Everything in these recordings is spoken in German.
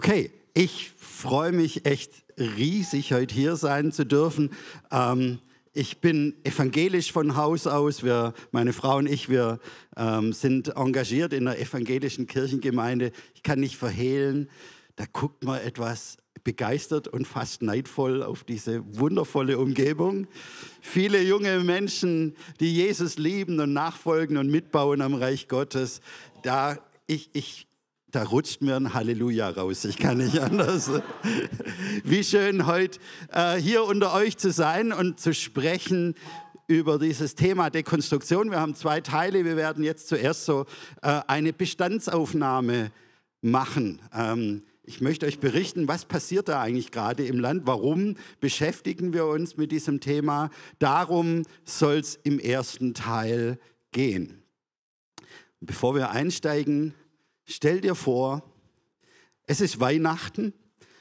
Okay, ich freue mich echt riesig, heute hier sein zu dürfen. Ähm, ich bin evangelisch von Haus aus. Wir, meine Frau und ich, wir ähm, sind engagiert in der evangelischen Kirchengemeinde. Ich kann nicht verhehlen, da guckt man etwas begeistert und fast neidvoll auf diese wundervolle Umgebung. Viele junge Menschen, die Jesus lieben und nachfolgen und mitbauen am Reich Gottes. Da ich, ich da rutscht mir ein Halleluja raus. Ich kann nicht anders. Wie schön, heute äh, hier unter euch zu sein und zu sprechen über dieses Thema Dekonstruktion. Wir haben zwei Teile. Wir werden jetzt zuerst so äh, eine Bestandsaufnahme machen. Ähm, ich möchte euch berichten, was passiert da eigentlich gerade im Land? Warum beschäftigen wir uns mit diesem Thema? Darum soll es im ersten Teil gehen. Bevor wir einsteigen, Stell dir vor, es ist Weihnachten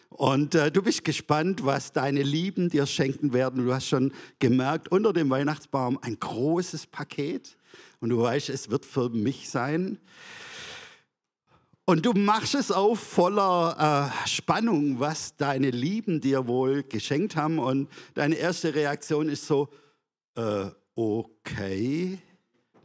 und äh, du bist gespannt, was deine Lieben dir schenken werden. Du hast schon gemerkt, unter dem Weihnachtsbaum ein großes Paket und du weißt, es wird für mich sein. Und du machst es auf voller äh, Spannung, was deine Lieben dir wohl geschenkt haben. Und deine erste Reaktion ist so, äh, okay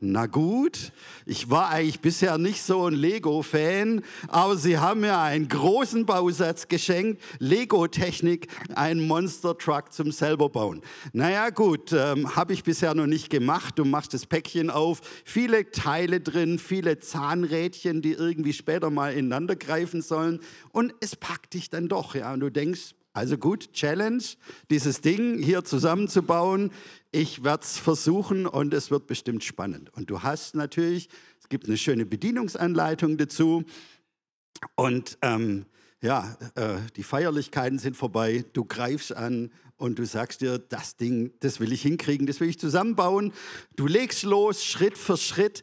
na gut, ich war eigentlich bisher nicht so ein Lego-Fan, aber sie haben mir einen großen Bausatz geschenkt, Lego-Technik, einen Monster-Truck zum selber bauen. Naja gut, ähm, habe ich bisher noch nicht gemacht. Du machst das Päckchen auf, viele Teile drin, viele Zahnrädchen, die irgendwie später mal ineinander greifen sollen und es packt dich dann doch. Ja, und du denkst, also gut, Challenge, dieses Ding hier zusammenzubauen. Ich werde es versuchen und es wird bestimmt spannend. Und du hast natürlich, es gibt eine schöne Bedienungsanleitung dazu. Und ähm, ja, äh, die Feierlichkeiten sind vorbei. Du greifst an und du sagst dir, das Ding, das will ich hinkriegen, das will ich zusammenbauen. Du legst los, Schritt für Schritt.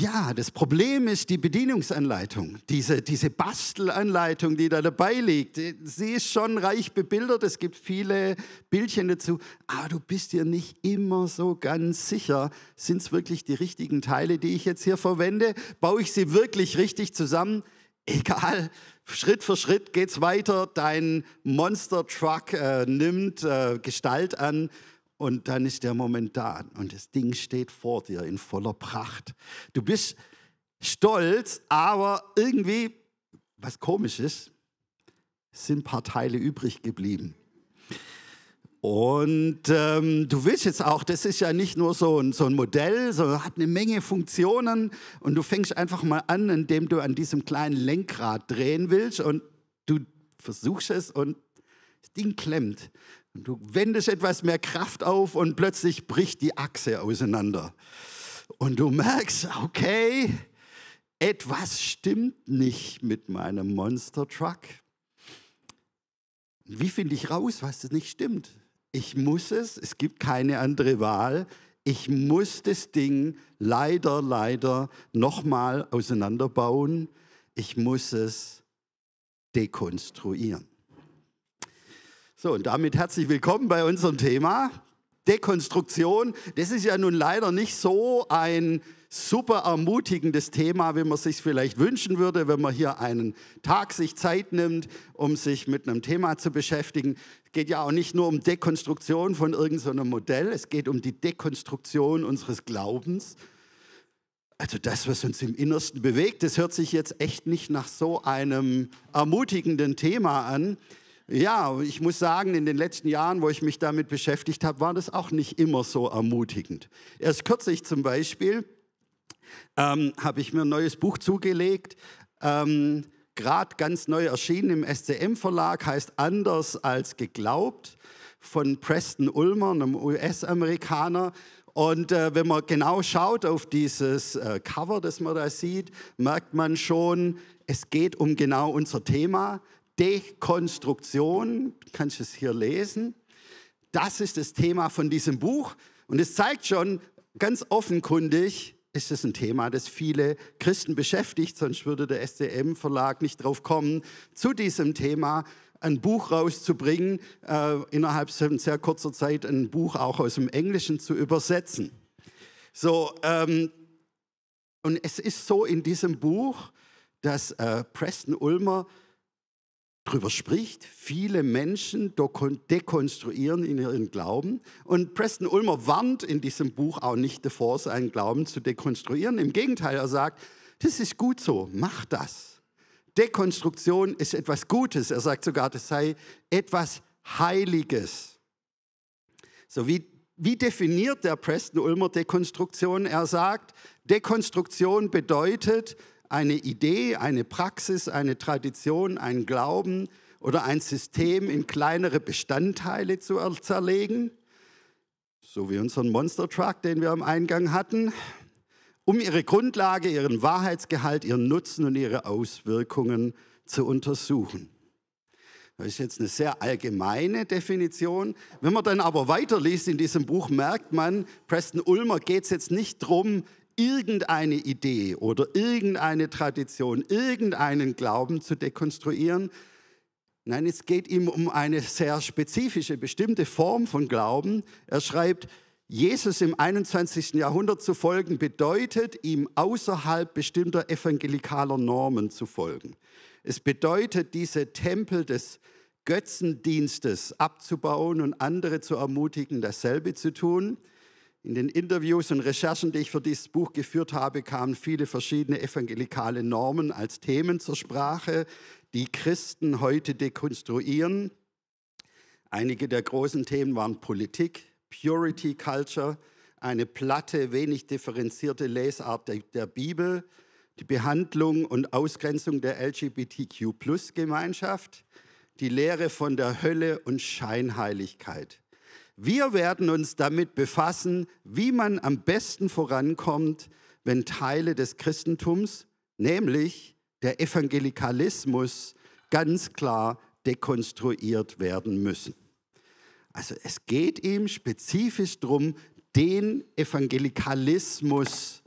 Ja, das Problem ist die Bedienungsanleitung. Diese, diese Bastelanleitung, die da dabei liegt, äh, sie ist schon reich bebildert, es gibt viele Bildchen dazu, aber du bist dir nicht immer so ganz sicher, sind es wirklich die richtigen Teile, die ich jetzt hier verwende? Baue ich sie wirklich richtig zusammen? Egal, Schritt für Schritt geht es weiter. Dein Monster Truck äh, nimmt äh, Gestalt an und dann ist der Moment da und das Ding steht vor dir in voller Pracht. Du bist stolz, aber irgendwie, was komisch ist, sind ein paar Teile übrig geblieben. Und ähm, du willst jetzt auch, das ist ja nicht nur so ein, so ein Modell, sondern hat eine Menge Funktionen und du fängst einfach mal an, indem du an diesem kleinen Lenkrad drehen willst und du versuchst es und das Ding klemmt. Und du wendest etwas mehr Kraft auf und plötzlich bricht die Achse auseinander. Und du merkst, okay, etwas stimmt nicht mit meinem Monster Truck. Wie finde ich raus, was nicht stimmt? Ich muss es, es gibt keine andere Wahl. Ich muss das Ding leider, leider nochmal auseinanderbauen. Ich muss es dekonstruieren. So, und damit herzlich willkommen bei unserem Thema Dekonstruktion. Das ist ja nun leider nicht so ein super ermutigendes Thema, wie man sich vielleicht wünschen würde, wenn man hier einen Tag sich Zeit nimmt, um sich mit einem Thema zu beschäftigen. Es geht ja auch nicht nur um Dekonstruktion von irgendeinem Modell, es geht um die Dekonstruktion unseres Glaubens. Also das, was uns im Innersten bewegt, das hört sich jetzt echt nicht nach so einem ermutigenden Thema an ja, ich muss sagen, in den letzten Jahren, wo ich mich damit beschäftigt habe, war das auch nicht immer so ermutigend. Erst kürzlich zum Beispiel ähm, habe ich mir ein neues Buch zugelegt, ähm, gerade ganz neu erschienen im SCM-Verlag, heißt Anders als geglaubt, von Preston Ulmer, einem US-Amerikaner. Und äh, wenn man genau schaut auf dieses äh, Cover, das man da sieht, merkt man schon, es geht um genau unser Thema, Dekonstruktion, kannst du es hier lesen. Das ist das Thema von diesem Buch und es zeigt schon ganz offenkundig, ist es ein Thema, das viele Christen beschäftigt, sonst würde der sdm verlag nicht drauf kommen, zu diesem Thema ein Buch rauszubringen, äh, innerhalb von sehr kurzer Zeit ein Buch auch aus dem Englischen zu übersetzen. So, ähm, und es ist so in diesem Buch, dass äh, Preston Ulmer drüber spricht. Viele Menschen dekonstruieren in ihren Glauben. Und Preston Ulmer warnt in diesem Buch auch nicht davor, seinen Glauben zu dekonstruieren. Im Gegenteil, er sagt, das ist gut so, mach das. Dekonstruktion ist etwas Gutes. Er sagt sogar, das sei etwas Heiliges. So wie, wie definiert der Preston Ulmer Dekonstruktion? Er sagt, Dekonstruktion bedeutet, eine Idee, eine Praxis, eine Tradition, einen Glauben oder ein System in kleinere Bestandteile zu zerlegen, so wie unseren Monster Truck, den wir am Eingang hatten, um ihre Grundlage, ihren Wahrheitsgehalt, ihren Nutzen und ihre Auswirkungen zu untersuchen. Das ist jetzt eine sehr allgemeine Definition. Wenn man dann aber weiterliest in diesem Buch, merkt man, Preston Ulmer geht es jetzt nicht darum, irgendeine Idee oder irgendeine Tradition, irgendeinen Glauben zu dekonstruieren. Nein, es geht ihm um eine sehr spezifische, bestimmte Form von Glauben. Er schreibt, Jesus im 21. Jahrhundert zu folgen bedeutet, ihm außerhalb bestimmter evangelikaler Normen zu folgen. Es bedeutet, diese Tempel des Götzendienstes abzubauen und andere zu ermutigen, dasselbe zu tun. In den Interviews und Recherchen, die ich für dieses Buch geführt habe, kamen viele verschiedene evangelikale Normen als Themen zur Sprache, die Christen heute dekonstruieren. Einige der großen Themen waren Politik, Purity Culture, eine platte, wenig differenzierte Lesart der, der Bibel, die Behandlung und Ausgrenzung der LGBTQ-Plus-Gemeinschaft, die Lehre von der Hölle und Scheinheiligkeit. Wir werden uns damit befassen, wie man am besten vorankommt, wenn Teile des Christentums, nämlich der Evangelikalismus, ganz klar dekonstruiert werden müssen. Also es geht ihm spezifisch darum, den Evangelikalismus zu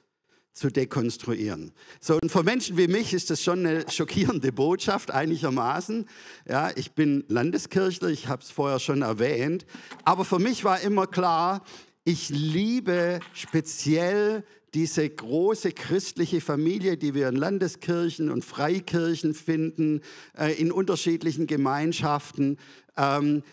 zu dekonstruieren. So, und für Menschen wie mich ist das schon eine schockierende Botschaft einigermaßen. Ja, ich bin Landeskirchler, ich habe es vorher schon erwähnt, aber für mich war immer klar, ich liebe speziell diese große christliche Familie, die wir in Landeskirchen und Freikirchen finden, äh, in unterschiedlichen Gemeinschaften, ähm,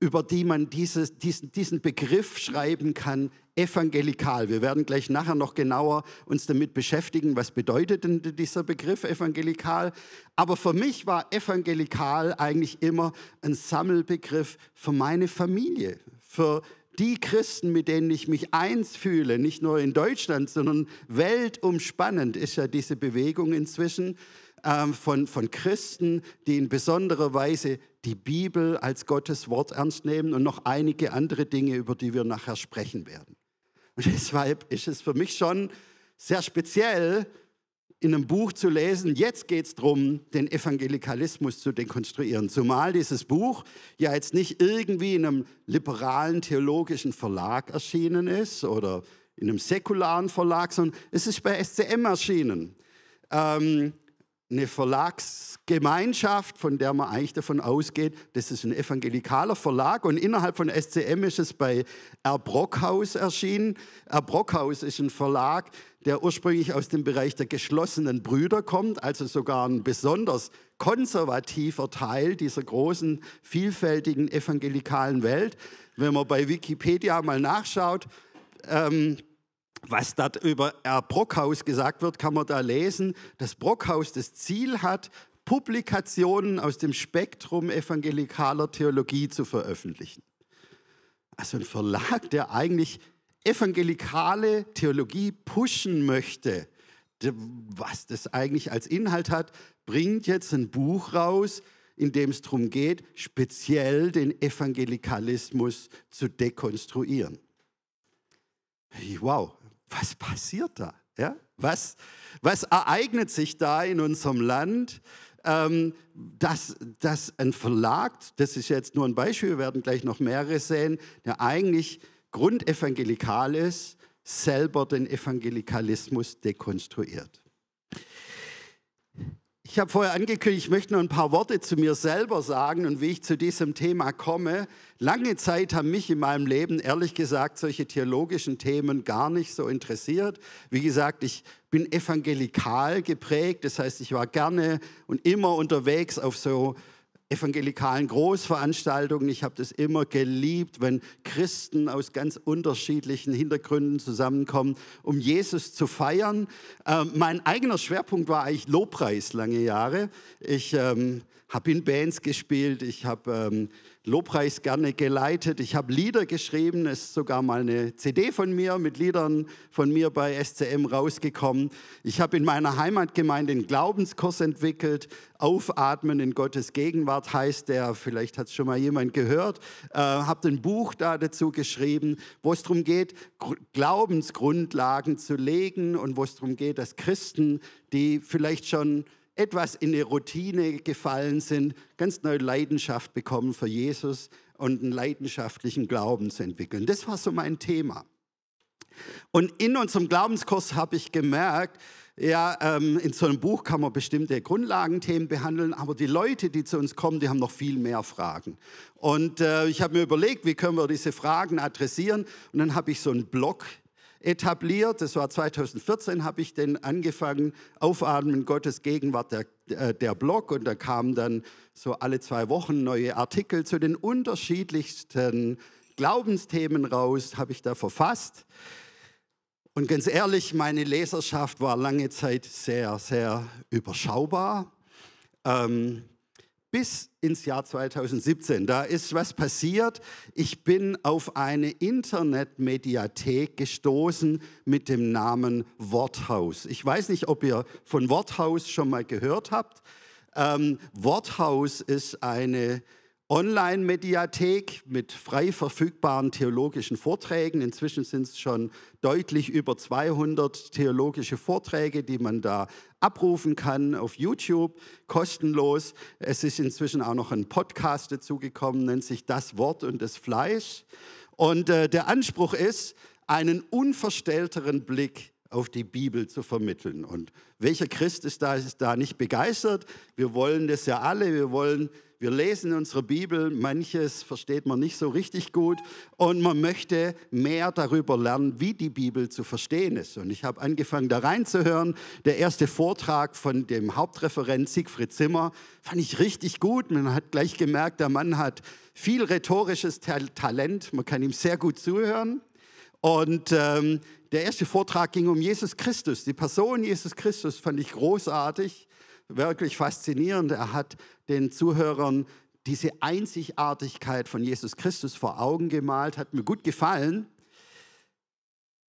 über die man dieses, diesen, diesen Begriff schreiben kann, evangelikal. Wir werden gleich nachher noch genauer uns damit beschäftigen, was bedeutet denn dieser Begriff evangelikal. Aber für mich war evangelikal eigentlich immer ein Sammelbegriff für meine Familie, für die Christen, mit denen ich mich eins fühle, nicht nur in Deutschland, sondern weltumspannend ist ja diese Bewegung inzwischen ähm, von, von Christen, die in besonderer Weise die Bibel als Gottes Wort ernst nehmen und noch einige andere Dinge, über die wir nachher sprechen werden. Und deshalb ist es für mich schon sehr speziell, in einem Buch zu lesen, jetzt geht es darum, den Evangelikalismus zu dekonstruieren. Zumal dieses Buch ja jetzt nicht irgendwie in einem liberalen theologischen Verlag erschienen ist oder in einem säkularen Verlag, sondern es ist bei SCM erschienen. Ähm, eine Verlagsgemeinschaft, von der man eigentlich davon ausgeht, das ist ein evangelikaler Verlag und innerhalb von SCM ist es bei Erbrockhaus erschienen. Erbrockhaus ist ein Verlag, der ursprünglich aus dem Bereich der geschlossenen Brüder kommt, also sogar ein besonders konservativer Teil dieser großen, vielfältigen evangelikalen Welt. Wenn man bei Wikipedia mal nachschaut, ähm, was dort über R. Brockhaus gesagt wird, kann man da lesen, dass Brockhaus das Ziel hat, Publikationen aus dem Spektrum evangelikaler Theologie zu veröffentlichen. Also ein Verlag, der eigentlich evangelikale Theologie pushen möchte, was das eigentlich als Inhalt hat, bringt jetzt ein Buch raus, in dem es darum geht, speziell den Evangelikalismus zu dekonstruieren. Wow, was passiert da? Ja? Was, was ereignet sich da in unserem Land? ähm, dass, dass ein Verlag, das ist jetzt nur ein Beispiel, wir werden gleich noch mehrere sehen, der eigentlich grundevangelikal ist, selber den Evangelikalismus dekonstruiert. Ich habe vorher angekündigt, ich möchte noch ein paar Worte zu mir selber sagen und wie ich zu diesem Thema komme. Lange Zeit haben mich in meinem Leben, ehrlich gesagt, solche theologischen Themen gar nicht so interessiert. Wie gesagt, ich bin evangelikal geprägt, das heißt, ich war gerne und immer unterwegs auf so evangelikalen Großveranstaltungen. Ich habe das immer geliebt, wenn Christen aus ganz unterschiedlichen Hintergründen zusammenkommen, um Jesus zu feiern. Ähm, mein eigener Schwerpunkt war eigentlich Lobpreis lange Jahre. Ich ähm, habe in Bands gespielt, ich habe ähm, Lobpreis gerne geleitet. Ich habe Lieder geschrieben. Es ist sogar mal eine CD von mir mit Liedern von mir bei SCM rausgekommen. Ich habe in meiner Heimatgemeinde einen Glaubenskurs entwickelt. Aufatmen in Gottes Gegenwart heißt der. Vielleicht hat es schon mal jemand gehört. Äh, habe ein Buch da dazu geschrieben, wo es darum geht, Glaubensgrundlagen zu legen und wo es darum geht, dass Christen, die vielleicht schon etwas in eine Routine gefallen sind, ganz neue Leidenschaft bekommen für Jesus und einen leidenschaftlichen Glauben zu entwickeln. Das war so mein Thema. Und in unserem Glaubenskurs habe ich gemerkt, ja, ähm, in so einem Buch kann man bestimmte Grundlagenthemen behandeln, aber die Leute, die zu uns kommen, die haben noch viel mehr Fragen. Und äh, ich habe mir überlegt, wie können wir diese Fragen adressieren? Und dann habe ich so einen Blog etabliert. Das war 2014, habe ich dann angefangen, Aufatmen Gottes Gegenwart, der, äh, der Blog. Und da kamen dann so alle zwei Wochen neue Artikel zu den unterschiedlichsten Glaubensthemen raus, habe ich da verfasst. Und ganz ehrlich, meine Leserschaft war lange Zeit sehr, sehr überschaubar. Ähm, bis ins Jahr 2017. Da ist was passiert. Ich bin auf eine Internetmediathek gestoßen mit dem Namen Worthaus. Ich weiß nicht, ob ihr von Worthaus schon mal gehört habt. Ähm, Worthaus ist eine Online-Mediathek mit frei verfügbaren theologischen Vorträgen. Inzwischen sind es schon deutlich über 200 theologische Vorträge, die man da abrufen kann auf YouTube, kostenlos. Es ist inzwischen auch noch ein Podcast dazugekommen, nennt sich Das Wort und das Fleisch. Und äh, der Anspruch ist, einen unverstellteren Blick auf die Bibel zu vermitteln. Und welcher Christ ist da, ist da nicht begeistert? Wir wollen das ja alle, wir wollen, wir lesen unsere Bibel, manches versteht man nicht so richtig gut und man möchte mehr darüber lernen, wie die Bibel zu verstehen ist. Und ich habe angefangen, da reinzuhören. Der erste Vortrag von dem Hauptreferent Siegfried Zimmer fand ich richtig gut. Man hat gleich gemerkt, der Mann hat viel rhetorisches Talent, man kann ihm sehr gut zuhören. Und ähm, der erste Vortrag ging um Jesus Christus. Die Person Jesus Christus fand ich großartig, wirklich faszinierend. Er hat den Zuhörern diese Einzigartigkeit von Jesus Christus vor Augen gemalt, hat mir gut gefallen.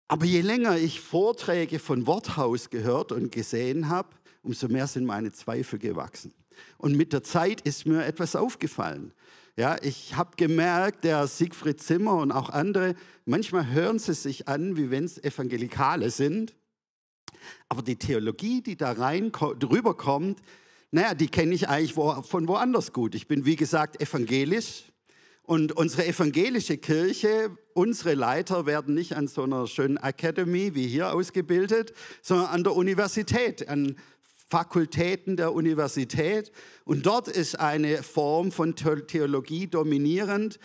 Aber je länger ich Vorträge von Worthaus gehört und gesehen habe, umso mehr sind meine Zweifel gewachsen. Und mit der Zeit ist mir etwas aufgefallen. Ja, ich habe gemerkt, der Siegfried Zimmer und auch andere, manchmal hören sie sich an, wie wenn es Evangelikale sind. Aber die Theologie, die da rein drüber kommt, naja, die kenne ich eigentlich wo, von woanders gut. Ich bin, wie gesagt, evangelisch. Und unsere evangelische Kirche, unsere Leiter werden nicht an so einer schönen Academy wie hier ausgebildet, sondern an der Universität, an Fakultäten der Universität. Und dort ist eine Form von Theologie dominierend,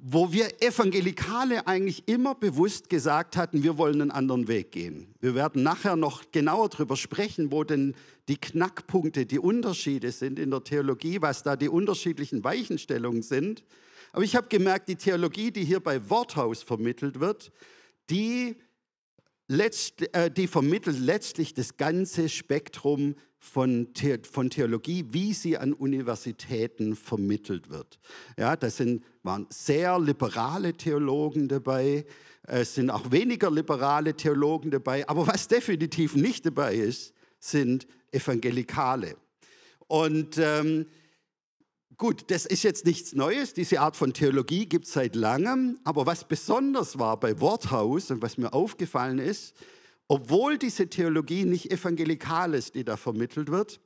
wo wir Evangelikale eigentlich immer bewusst gesagt hatten, wir wollen einen anderen Weg gehen. Wir werden nachher noch genauer darüber sprechen, wo denn die Knackpunkte, die Unterschiede sind in der Theologie, was da die unterschiedlichen Weichenstellungen sind. Aber ich habe gemerkt, die Theologie, die hier bei Worthaus vermittelt wird, die letzt, äh, die vermittelt letztlich das ganze Spektrum von, The von Theologie, wie sie an Universitäten vermittelt wird. Ja, da waren sehr liberale Theologen dabei, es äh, sind auch weniger liberale Theologen dabei, aber was definitiv nicht dabei ist, sind Evangelikale. Und ähm, Gut, das ist jetzt nichts Neues. Diese Art von Theologie gibt es seit langem. Aber was besonders war bei Worthaus und was mir aufgefallen ist, obwohl diese Theologie nicht evangelikal ist, die da vermittelt wird,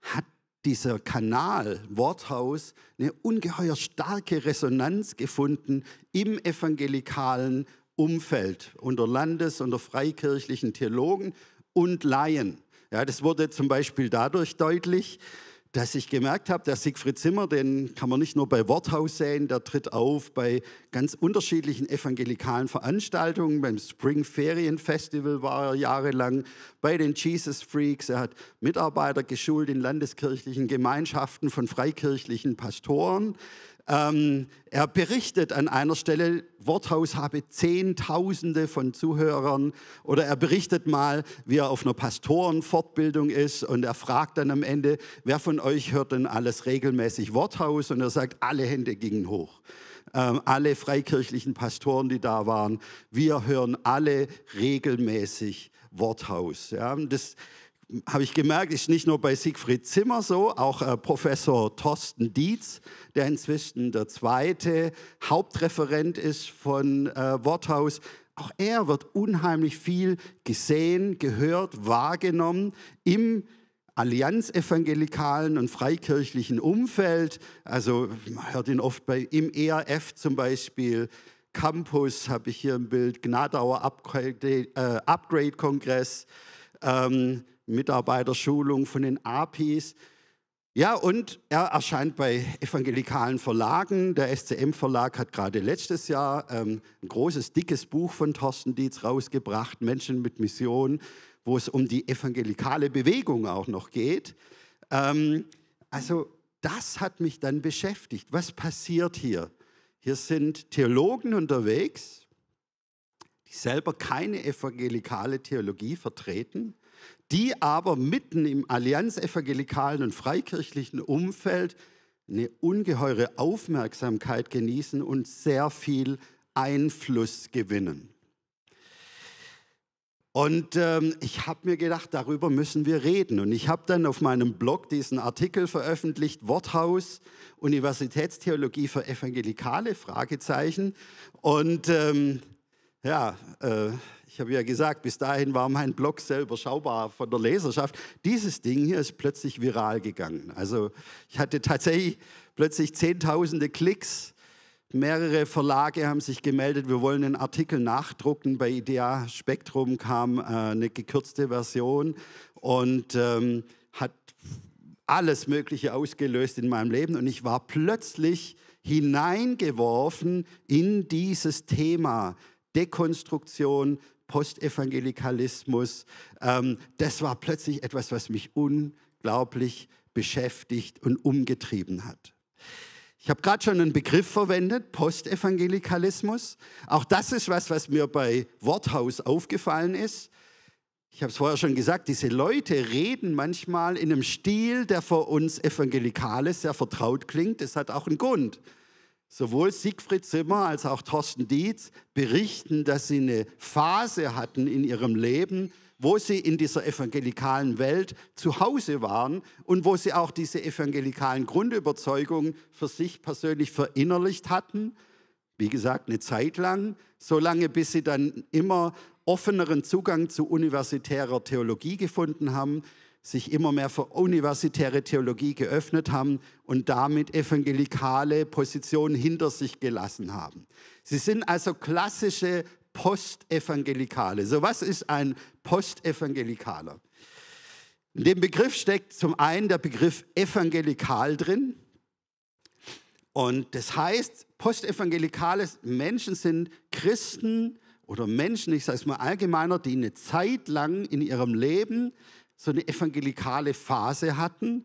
hat dieser Kanal Worthaus eine ungeheuer starke Resonanz gefunden im evangelikalen Umfeld unter Landes- und freikirchlichen Theologen und Laien. Ja, das wurde zum Beispiel dadurch deutlich, dass ich gemerkt habe, der Siegfried Zimmer, den kann man nicht nur bei Worthaus sehen, der tritt auf bei ganz unterschiedlichen evangelikalen Veranstaltungen. Beim Spring Ferien Festival war er jahrelang, bei den Jesus Freaks. Er hat Mitarbeiter geschult in landeskirchlichen Gemeinschaften von freikirchlichen Pastoren. Ähm, er berichtet an einer Stelle, Worthaus habe Zehntausende von Zuhörern oder er berichtet mal, wie er auf einer Pastorenfortbildung ist und er fragt dann am Ende, wer von euch hört denn alles regelmäßig Worthaus? Und er sagt, alle Hände gingen hoch. Ähm, alle freikirchlichen Pastoren, die da waren, wir hören alle regelmäßig Worthaus. Ja, das habe ich gemerkt, ist nicht nur bei Siegfried Zimmer so, auch äh, Professor Thorsten Dietz, der inzwischen der zweite Hauptreferent ist von äh, Worthaus. Auch er wird unheimlich viel gesehen, gehört, wahrgenommen im Allianz-evangelikalen und freikirchlichen Umfeld. Also man hört ihn oft bei, im ERF zum Beispiel, Campus habe ich hier im Bild, Gnadauer äh, Upgrade-Kongress. Upgrade ähm, Mitarbeiterschulung von den APIs. Ja, und er erscheint bei evangelikalen Verlagen. Der SCM-Verlag hat gerade letztes Jahr ähm, ein großes, dickes Buch von Thorsten Dietz rausgebracht, Menschen mit Mission, wo es um die evangelikale Bewegung auch noch geht. Ähm, also das hat mich dann beschäftigt. Was passiert hier? Hier sind Theologen unterwegs, die selber keine evangelikale Theologie vertreten, die aber mitten im allianzevangelikalen und freikirchlichen Umfeld eine ungeheure Aufmerksamkeit genießen und sehr viel Einfluss gewinnen. Und ähm, ich habe mir gedacht, darüber müssen wir reden. Und ich habe dann auf meinem Blog diesen Artikel veröffentlicht, Worthaus, Universitätstheologie für Evangelikale, Fragezeichen. Und ähm, ja, äh, ich habe ja gesagt, bis dahin war mein Blog sehr überschaubar von der Leserschaft. Dieses Ding hier ist plötzlich viral gegangen. Also ich hatte tatsächlich plötzlich Zehntausende Klicks. Mehrere Verlage haben sich gemeldet, wir wollen einen Artikel nachdrucken. Bei Idea Spektrum kam äh, eine gekürzte Version und ähm, hat alles Mögliche ausgelöst in meinem Leben. Und ich war plötzlich hineingeworfen in dieses Thema Dekonstruktion, Postevangelikalismus. Ähm, das war plötzlich etwas, was mich unglaublich beschäftigt und umgetrieben hat. Ich habe gerade schon einen Begriff verwendet, Postevangelikalismus. Auch das ist was, was mir bei Worthaus aufgefallen ist. Ich habe es vorher schon gesagt, diese Leute reden manchmal in einem Stil, der für uns Evangelikales sehr vertraut klingt. Das hat auch einen Grund. Sowohl Siegfried Zimmer als auch Thorsten Dietz berichten, dass sie eine Phase hatten in ihrem Leben, wo sie in dieser evangelikalen Welt zu Hause waren und wo sie auch diese evangelikalen Grundüberzeugungen für sich persönlich verinnerlicht hatten. Wie gesagt, eine Zeit lang, solange bis sie dann immer offeneren Zugang zu universitärer Theologie gefunden haben, sich immer mehr für universitäre Theologie geöffnet haben und damit evangelikale Positionen hinter sich gelassen haben. Sie sind also klassische Postevangelikale. So was ist ein Postevangelikaler? In dem Begriff steckt zum einen der Begriff evangelikal drin. Und das heißt, postevangelikale Menschen sind Christen oder Menschen, ich sage es mal allgemeiner, die eine Zeit lang in ihrem Leben so eine evangelikale Phase hatten,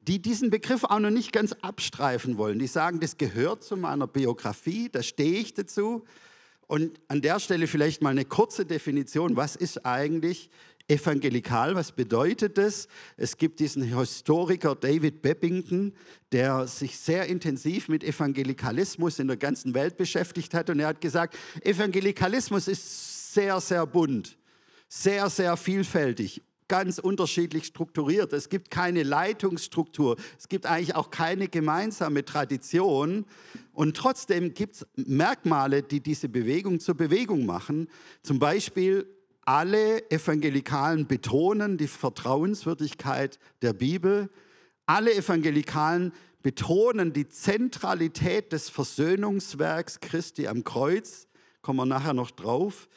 die diesen Begriff auch noch nicht ganz abstreifen wollen. Die sagen, das gehört zu meiner Biografie, da stehe ich dazu. Und an der Stelle vielleicht mal eine kurze Definition, was ist eigentlich evangelikal, was bedeutet das? Es gibt diesen Historiker David Bebbington, der sich sehr intensiv mit Evangelikalismus in der ganzen Welt beschäftigt hat und er hat gesagt, Evangelikalismus ist sehr, sehr bunt, sehr, sehr vielfältig ganz unterschiedlich strukturiert. Es gibt keine Leitungsstruktur. Es gibt eigentlich auch keine gemeinsame Tradition. Und trotzdem gibt es Merkmale, die diese Bewegung zur Bewegung machen. Zum Beispiel alle Evangelikalen betonen die Vertrauenswürdigkeit der Bibel. Alle Evangelikalen betonen die Zentralität des Versöhnungswerks Christi am Kreuz. Kommen wir nachher noch drauf.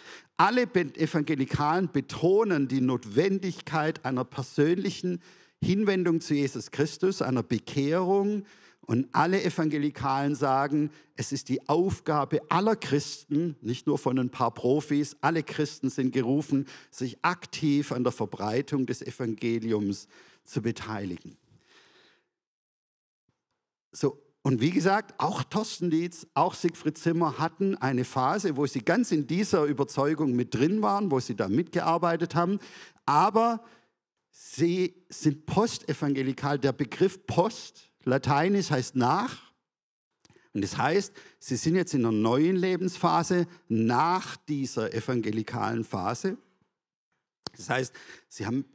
Alle Evangelikalen betonen die Notwendigkeit einer persönlichen Hinwendung zu Jesus Christus, einer Bekehrung. Und alle Evangelikalen sagen, es ist die Aufgabe aller Christen, nicht nur von ein paar Profis, alle Christen sind gerufen, sich aktiv an der Verbreitung des Evangeliums zu beteiligen. So und wie gesagt, auch Thorsten Dietz, auch Siegfried Zimmer hatten eine Phase, wo sie ganz in dieser Überzeugung mit drin waren, wo sie da mitgearbeitet haben. Aber sie sind postevangelikal. Der Begriff Post, lateinisch heißt nach. Und das heißt, sie sind jetzt in einer neuen Lebensphase nach dieser evangelikalen Phase. Das heißt, sie haben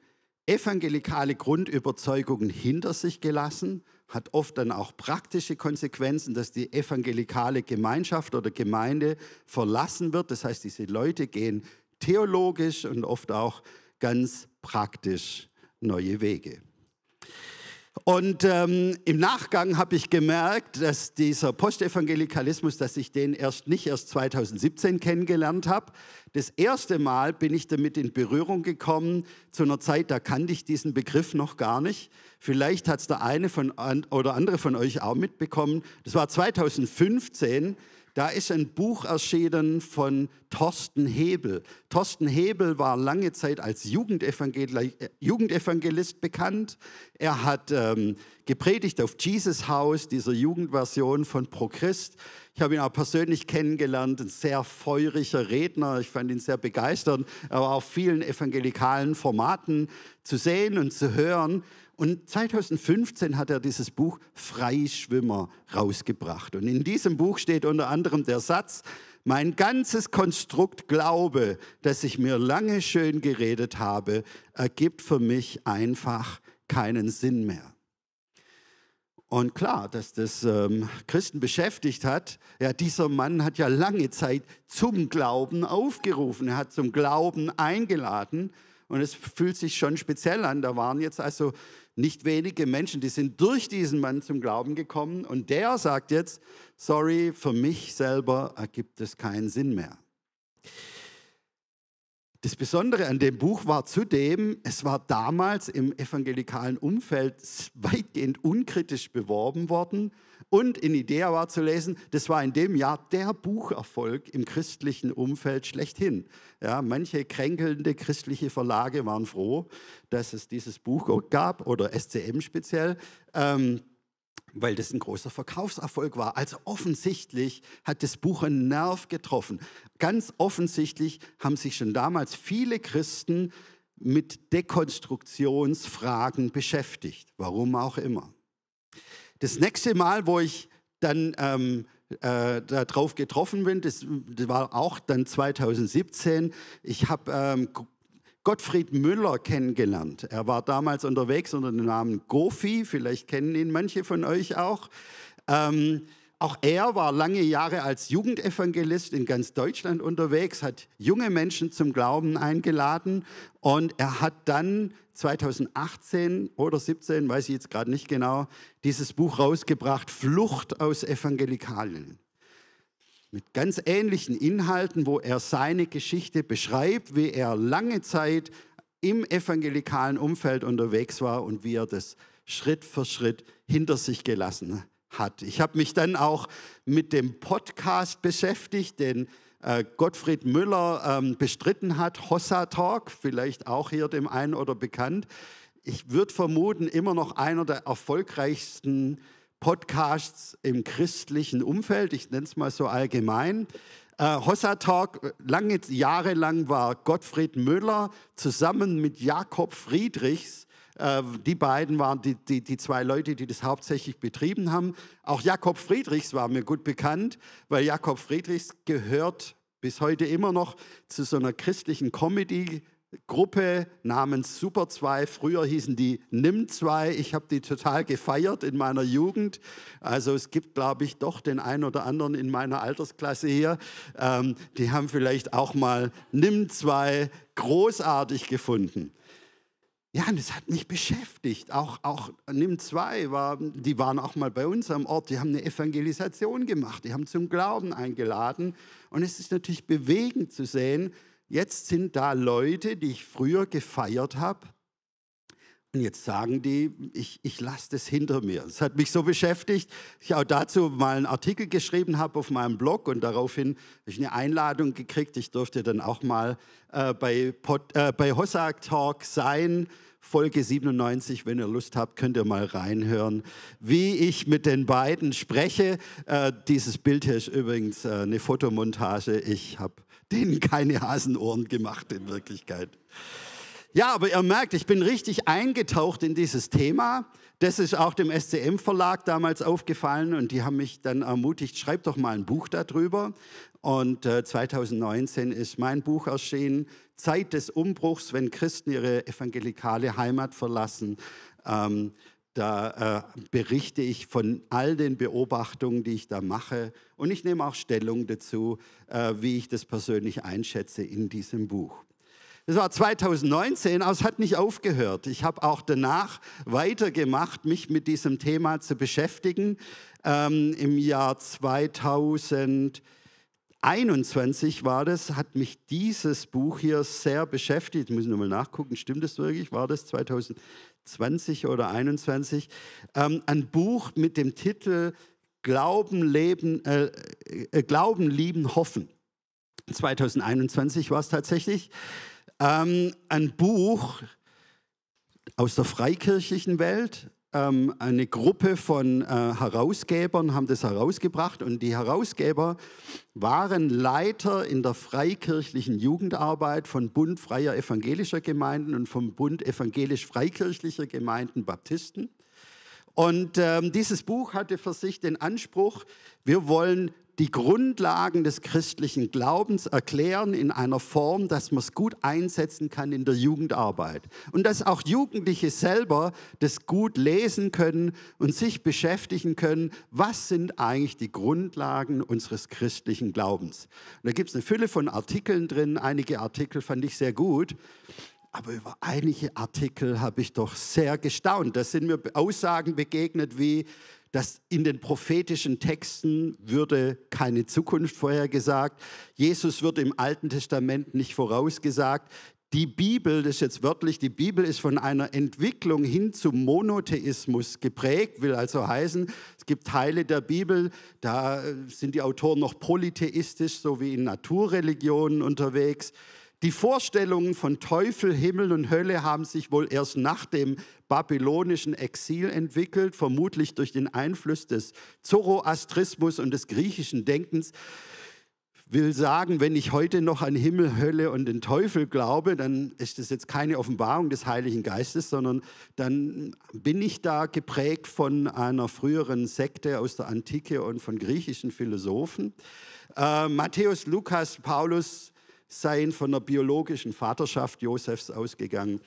evangelikale Grundüberzeugungen hinter sich gelassen hat oft dann auch praktische Konsequenzen, dass die evangelikale Gemeinschaft oder Gemeinde verlassen wird. Das heißt, diese Leute gehen theologisch und oft auch ganz praktisch neue Wege. Und ähm, im Nachgang habe ich gemerkt, dass dieser Postevangelikalismus, dass ich den erst nicht erst 2017 kennengelernt habe. Das erste Mal bin ich damit in Berührung gekommen, zu einer Zeit, da kannte ich diesen Begriff noch gar nicht. Vielleicht hat es der eine von, oder andere von euch auch mitbekommen. Das war 2015 da ist ein Buch erschienen von Thorsten Hebel. Thorsten Hebel war lange Zeit als äh, Jugendevangelist bekannt. Er hat ähm, gepredigt auf Jesus House, dieser Jugendversion von Pro Christ. Ich habe ihn auch persönlich kennengelernt, ein sehr feuriger Redner. Ich fand ihn sehr begeisternd. Er war auf vielen evangelikalen Formaten zu sehen und zu hören. Und 2015 hat er dieses Buch Freischwimmer rausgebracht. Und in diesem Buch steht unter anderem der Satz, mein ganzes Konstrukt Glaube, das ich mir lange schön geredet habe, ergibt für mich einfach keinen Sinn mehr. Und klar, dass das ähm, Christen beschäftigt hat, ja, dieser Mann hat ja lange Zeit zum Glauben aufgerufen, er hat zum Glauben eingeladen und es fühlt sich schon speziell an. Da waren jetzt also nicht wenige Menschen, die sind durch diesen Mann zum Glauben gekommen und der sagt jetzt, sorry, für mich selber ergibt es keinen Sinn mehr. Das Besondere an dem Buch war zudem, es war damals im evangelikalen Umfeld weitgehend unkritisch beworben worden und in Idea war zu lesen, das war in dem Jahr der Bucherfolg im christlichen Umfeld schlechthin. Ja, manche kränkelnde christliche Verlage waren froh, dass es dieses Buch gab oder SCM speziell. Ähm, weil das ein großer Verkaufserfolg war. Also offensichtlich hat das Buch einen Nerv getroffen. Ganz offensichtlich haben sich schon damals viele Christen mit Dekonstruktionsfragen beschäftigt, warum auch immer. Das nächste Mal, wo ich dann ähm, äh, darauf getroffen bin, das, das, war auch dann 2017, ich habe ähm, Gottfried Müller kennengelernt. Er war damals unterwegs unter dem Namen Gofi, vielleicht kennen ihn manche von euch auch. Ähm, auch er war lange Jahre als Jugendevangelist in ganz Deutschland unterwegs, hat junge Menschen zum Glauben eingeladen und er hat dann 2018 oder 17, weiß ich jetzt gerade nicht genau, dieses Buch rausgebracht, Flucht aus Evangelikalien. Mit ganz ähnlichen Inhalten, wo er seine Geschichte beschreibt, wie er lange Zeit im evangelikalen Umfeld unterwegs war und wie er das Schritt für Schritt hinter sich gelassen hat hat. Ich habe mich dann auch mit dem Podcast beschäftigt, den äh, Gottfried Müller ähm, bestritten hat, Hossa Talk, vielleicht auch hier dem einen oder bekannt. Ich würde vermuten, immer noch einer der erfolgreichsten Podcasts im christlichen Umfeld, ich nenne es mal so allgemein. Äh, Hossa Talk, äh, lange, jahrelang war Gottfried Müller zusammen mit Jakob Friedrichs äh, die beiden waren die, die, die zwei Leute, die das hauptsächlich betrieben haben. Auch Jakob Friedrichs war mir gut bekannt, weil Jakob Friedrichs gehört bis heute immer noch zu so einer christlichen Comedy. Gruppe namens Super 2, früher hießen die Nimm 2. Ich habe die total gefeiert in meiner Jugend. Also es gibt, glaube ich, doch den einen oder anderen in meiner Altersklasse hier. Ähm, die haben vielleicht auch mal Nimm 2 großartig gefunden. Ja, und es hat mich beschäftigt. Auch, auch NIM 2, war, die waren auch mal bei uns am Ort, die haben eine Evangelisation gemacht, die haben zum Glauben eingeladen. Und es ist natürlich bewegend zu sehen, jetzt sind da Leute, die ich früher gefeiert habe, und jetzt sagen die, ich, ich lasse das hinter mir. Es hat mich so beschäftigt, ich auch dazu mal einen Artikel geschrieben habe auf meinem Blog und daraufhin habe ich eine Einladung gekriegt. Ich durfte dann auch mal äh, bei, Pod, äh, bei Hossack Talk sein. Folge 97, wenn ihr Lust habt, könnt ihr mal reinhören, wie ich mit den beiden spreche. Äh, dieses Bild hier ist übrigens äh, eine Fotomontage. Ich habe denen keine Hasenohren gemacht in Wirklichkeit. Ja, aber ihr merkt, ich bin richtig eingetaucht in dieses Thema. Das ist auch dem SCM-Verlag damals aufgefallen und die haben mich dann ermutigt, schreib doch mal ein Buch darüber. Und äh, 2019 ist mein Buch erschienen, Zeit des Umbruchs, wenn Christen ihre evangelikale Heimat verlassen. Ähm, da äh, berichte ich von all den Beobachtungen, die ich da mache. Und ich nehme auch Stellung dazu, äh, wie ich das persönlich einschätze in diesem Buch. Das war 2019, aber es hat nicht aufgehört. Ich habe auch danach weitergemacht, mich mit diesem Thema zu beschäftigen. Ähm, Im Jahr 2021 war das, hat mich dieses Buch hier sehr beschäftigt. Ich muss nochmal nachgucken, stimmt das wirklich? War das 2020 oder 2021? Ähm, ein Buch mit dem Titel Glauben, Leben, äh, äh, Glauben lieben, hoffen. 2021 war es tatsächlich. Ähm, ein Buch aus der freikirchlichen Welt. Ähm, eine Gruppe von äh, Herausgebern haben das herausgebracht und die Herausgeber waren Leiter in der freikirchlichen Jugendarbeit von Bund freier evangelischer Gemeinden und vom Bund evangelisch-freikirchlicher Gemeinden Baptisten. Und ähm, dieses Buch hatte für sich den Anspruch, wir wollen die Grundlagen des christlichen Glaubens erklären in einer Form, dass man es gut einsetzen kann in der Jugendarbeit. Und dass auch Jugendliche selber das gut lesen können und sich beschäftigen können, was sind eigentlich die Grundlagen unseres christlichen Glaubens. Und da gibt es eine Fülle von Artikeln drin, einige Artikel fand ich sehr gut. Aber über einige Artikel habe ich doch sehr gestaunt. Da sind mir Aussagen begegnet wie, dass in den prophetischen Texten würde keine Zukunft vorhergesagt. Jesus wird im Alten Testament nicht vorausgesagt. Die Bibel, das ist jetzt wörtlich, die Bibel ist von einer Entwicklung hin zum Monotheismus geprägt, will also heißen, es gibt Teile der Bibel, da sind die Autoren noch polytheistisch, so wie in Naturreligionen unterwegs. Die Vorstellungen von Teufel, Himmel und Hölle haben sich wohl erst nach dem babylonischen Exil entwickelt, vermutlich durch den Einfluss des Zoroastrismus und des griechischen Denkens. Will sagen, wenn ich heute noch an Himmel, Hölle und den Teufel glaube, dann ist das jetzt keine Offenbarung des Heiligen Geistes, sondern dann bin ich da geprägt von einer früheren Sekte aus der Antike und von griechischen Philosophen. Äh, Matthäus, Lukas, Paulus, sein von der biologischen Vaterschaft Josefs ausgegangen.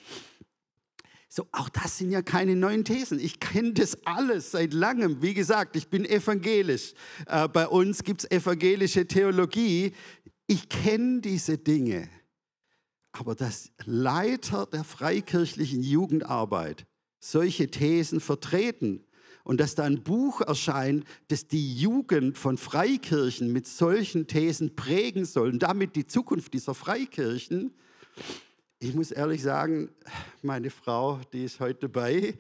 So, auch das sind ja keine neuen Thesen. Ich kenne das alles seit langem. Wie gesagt, ich bin evangelisch. Äh, bei uns gibt es evangelische Theologie. Ich kenne diese Dinge. Aber dass Leiter der freikirchlichen Jugendarbeit solche Thesen vertreten, und dass da ein Buch erscheint, das die Jugend von Freikirchen mit solchen Thesen prägen soll und damit die Zukunft dieser Freikirchen. Ich muss ehrlich sagen, meine Frau, die ist heute dabei,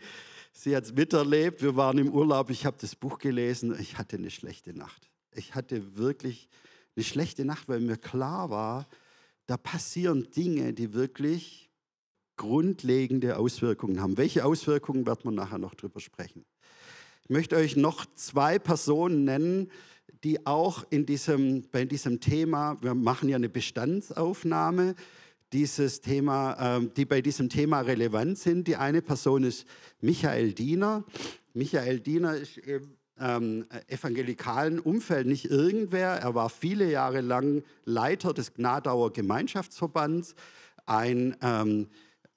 sie hat es miterlebt, wir waren im Urlaub, ich habe das Buch gelesen, ich hatte eine schlechte Nacht. Ich hatte wirklich eine schlechte Nacht, weil mir klar war, da passieren Dinge, die wirklich grundlegende Auswirkungen haben. Welche Auswirkungen wird man nachher noch drüber sprechen? Ich möchte euch noch zwei Personen nennen, die auch in diesem, bei diesem Thema, wir machen ja eine Bestandsaufnahme, dieses Thema, ähm, die bei diesem Thema relevant sind. Die eine Person ist Michael Diener. Michael Diener ist im ähm, evangelikalen Umfeld nicht irgendwer. Er war viele Jahre lang Leiter des Gnadauer Gemeinschaftsverbands, ein ähm,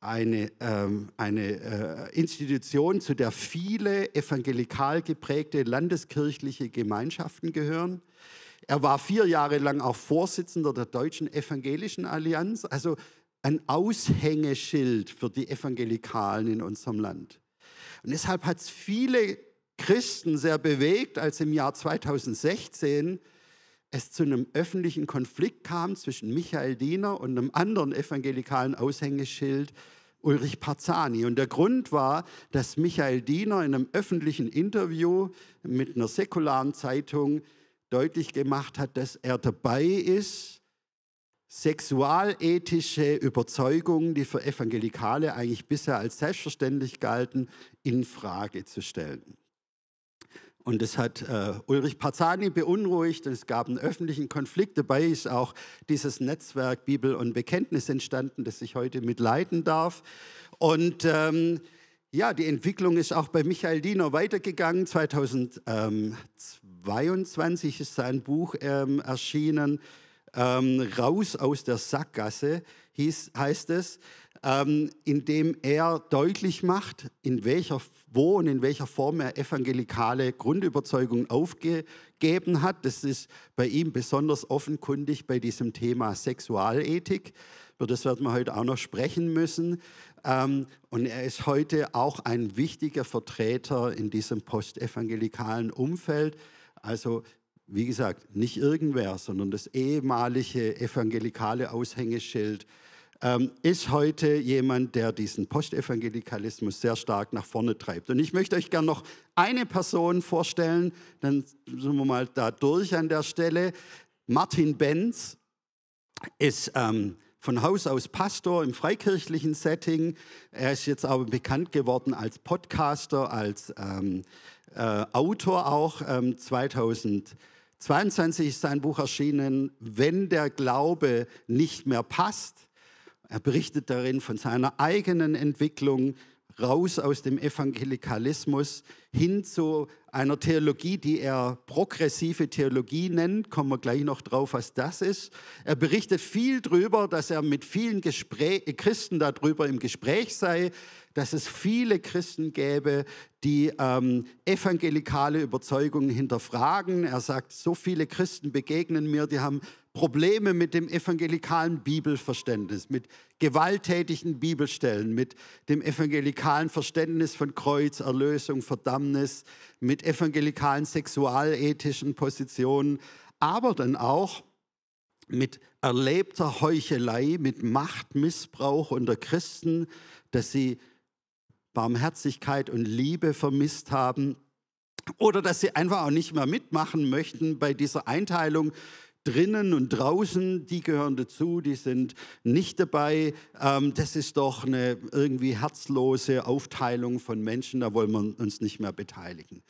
eine, ähm, eine äh, Institution, zu der viele evangelikal geprägte landeskirchliche Gemeinschaften gehören. Er war vier Jahre lang auch Vorsitzender der Deutschen Evangelischen Allianz, also ein Aushängeschild für die Evangelikalen in unserem Land. Und deshalb hat es viele Christen sehr bewegt, als im Jahr 2016 es zu einem öffentlichen Konflikt kam zwischen Michael Diener und einem anderen evangelikalen Aushängeschild, Ulrich Parzani. Und der Grund war, dass Michael Diener in einem öffentlichen Interview mit einer säkularen Zeitung deutlich gemacht hat, dass er dabei ist, sexualethische Überzeugungen, die für Evangelikale eigentlich bisher als selbstverständlich galten, in Frage zu stellen. Und es hat äh, Ulrich Parzani beunruhigt und es gab einen öffentlichen Konflikt. Dabei ist auch dieses Netzwerk Bibel und Bekenntnis entstanden, das ich heute mitleiten darf. Und ähm, ja, die Entwicklung ist auch bei Michael Diener weitergegangen. 2022 ist sein Buch ähm, erschienen. Ähm, raus aus der Sackgasse hieß, heißt es ähm, indem er deutlich macht, in welcher, wo und in welcher Form er evangelikale Grundüberzeugungen aufgegeben hat. Das ist bei ihm besonders offenkundig bei diesem Thema Sexualethik. Über das werden wir heute auch noch sprechen müssen. Ähm, und er ist heute auch ein wichtiger Vertreter in diesem postevangelikalen Umfeld. Also wie gesagt, nicht irgendwer, sondern das ehemalige evangelikale Aushängeschild ähm, ist heute jemand, der diesen Postevangelikalismus sehr stark nach vorne treibt. Und ich möchte euch gerne noch eine Person vorstellen, dann sind wir mal da durch an der Stelle. Martin Benz ist ähm, von Haus aus Pastor im freikirchlichen Setting. Er ist jetzt aber bekannt geworden als Podcaster, als ähm, äh, Autor auch. Ähm, 2022 ist sein Buch erschienen, Wenn der Glaube nicht mehr passt. Er berichtet darin von seiner eigenen Entwicklung raus aus dem Evangelikalismus hin zu einer Theologie, die er progressive Theologie nennt. Kommen wir gleich noch drauf, was das ist. Er berichtet viel darüber, dass er mit vielen Gespräch äh, Christen darüber im Gespräch sei, dass es viele Christen gäbe, die ähm, evangelikale Überzeugungen hinterfragen. Er sagt, so viele Christen begegnen mir, die haben Probleme mit dem evangelikalen Bibelverständnis, mit gewalttätigen Bibelstellen, mit dem evangelikalen Verständnis von Kreuz, Erlösung, Verdammnis, mit evangelikalen sexualethischen Positionen, aber dann auch mit erlebter Heuchelei, mit Machtmissbrauch unter Christen, dass sie Barmherzigkeit und Liebe vermisst haben oder dass sie einfach auch nicht mehr mitmachen möchten bei dieser Einteilung drinnen und draußen, die gehören dazu, die sind nicht dabei. Ähm, das ist doch eine irgendwie herzlose Aufteilung von Menschen, da wollen wir uns nicht mehr beteiligen.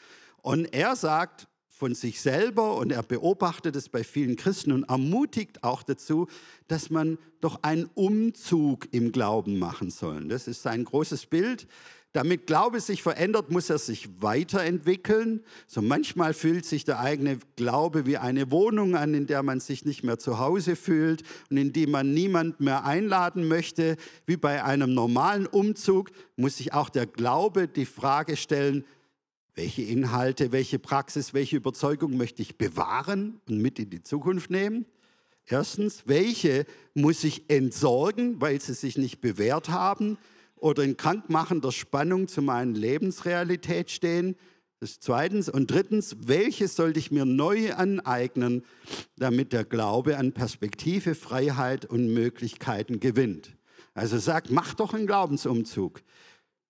Und er sagt von sich selber und er beobachtet es bei vielen Christen und ermutigt auch dazu, dass man doch einen Umzug im Glauben machen soll. Das ist sein großes Bild. Damit Glaube sich verändert, muss er sich weiterentwickeln. So manchmal fühlt sich der eigene Glaube wie eine Wohnung an, in der man sich nicht mehr zu Hause fühlt und in die man niemand mehr einladen möchte. Wie bei einem normalen Umzug muss sich auch der Glaube die Frage stellen, welche Inhalte, welche Praxis, welche Überzeugung möchte ich bewahren und mit in die Zukunft nehmen? Erstens, welche muss ich entsorgen, weil sie sich nicht bewährt haben? oder in krankmachender Spannung zu meiner Lebensrealität stehen? Das zweitens. Und drittens, welches sollte ich mir neu aneignen, damit der Glaube an Perspektive, Freiheit und Möglichkeiten gewinnt? Also sag, mach doch einen Glaubensumzug.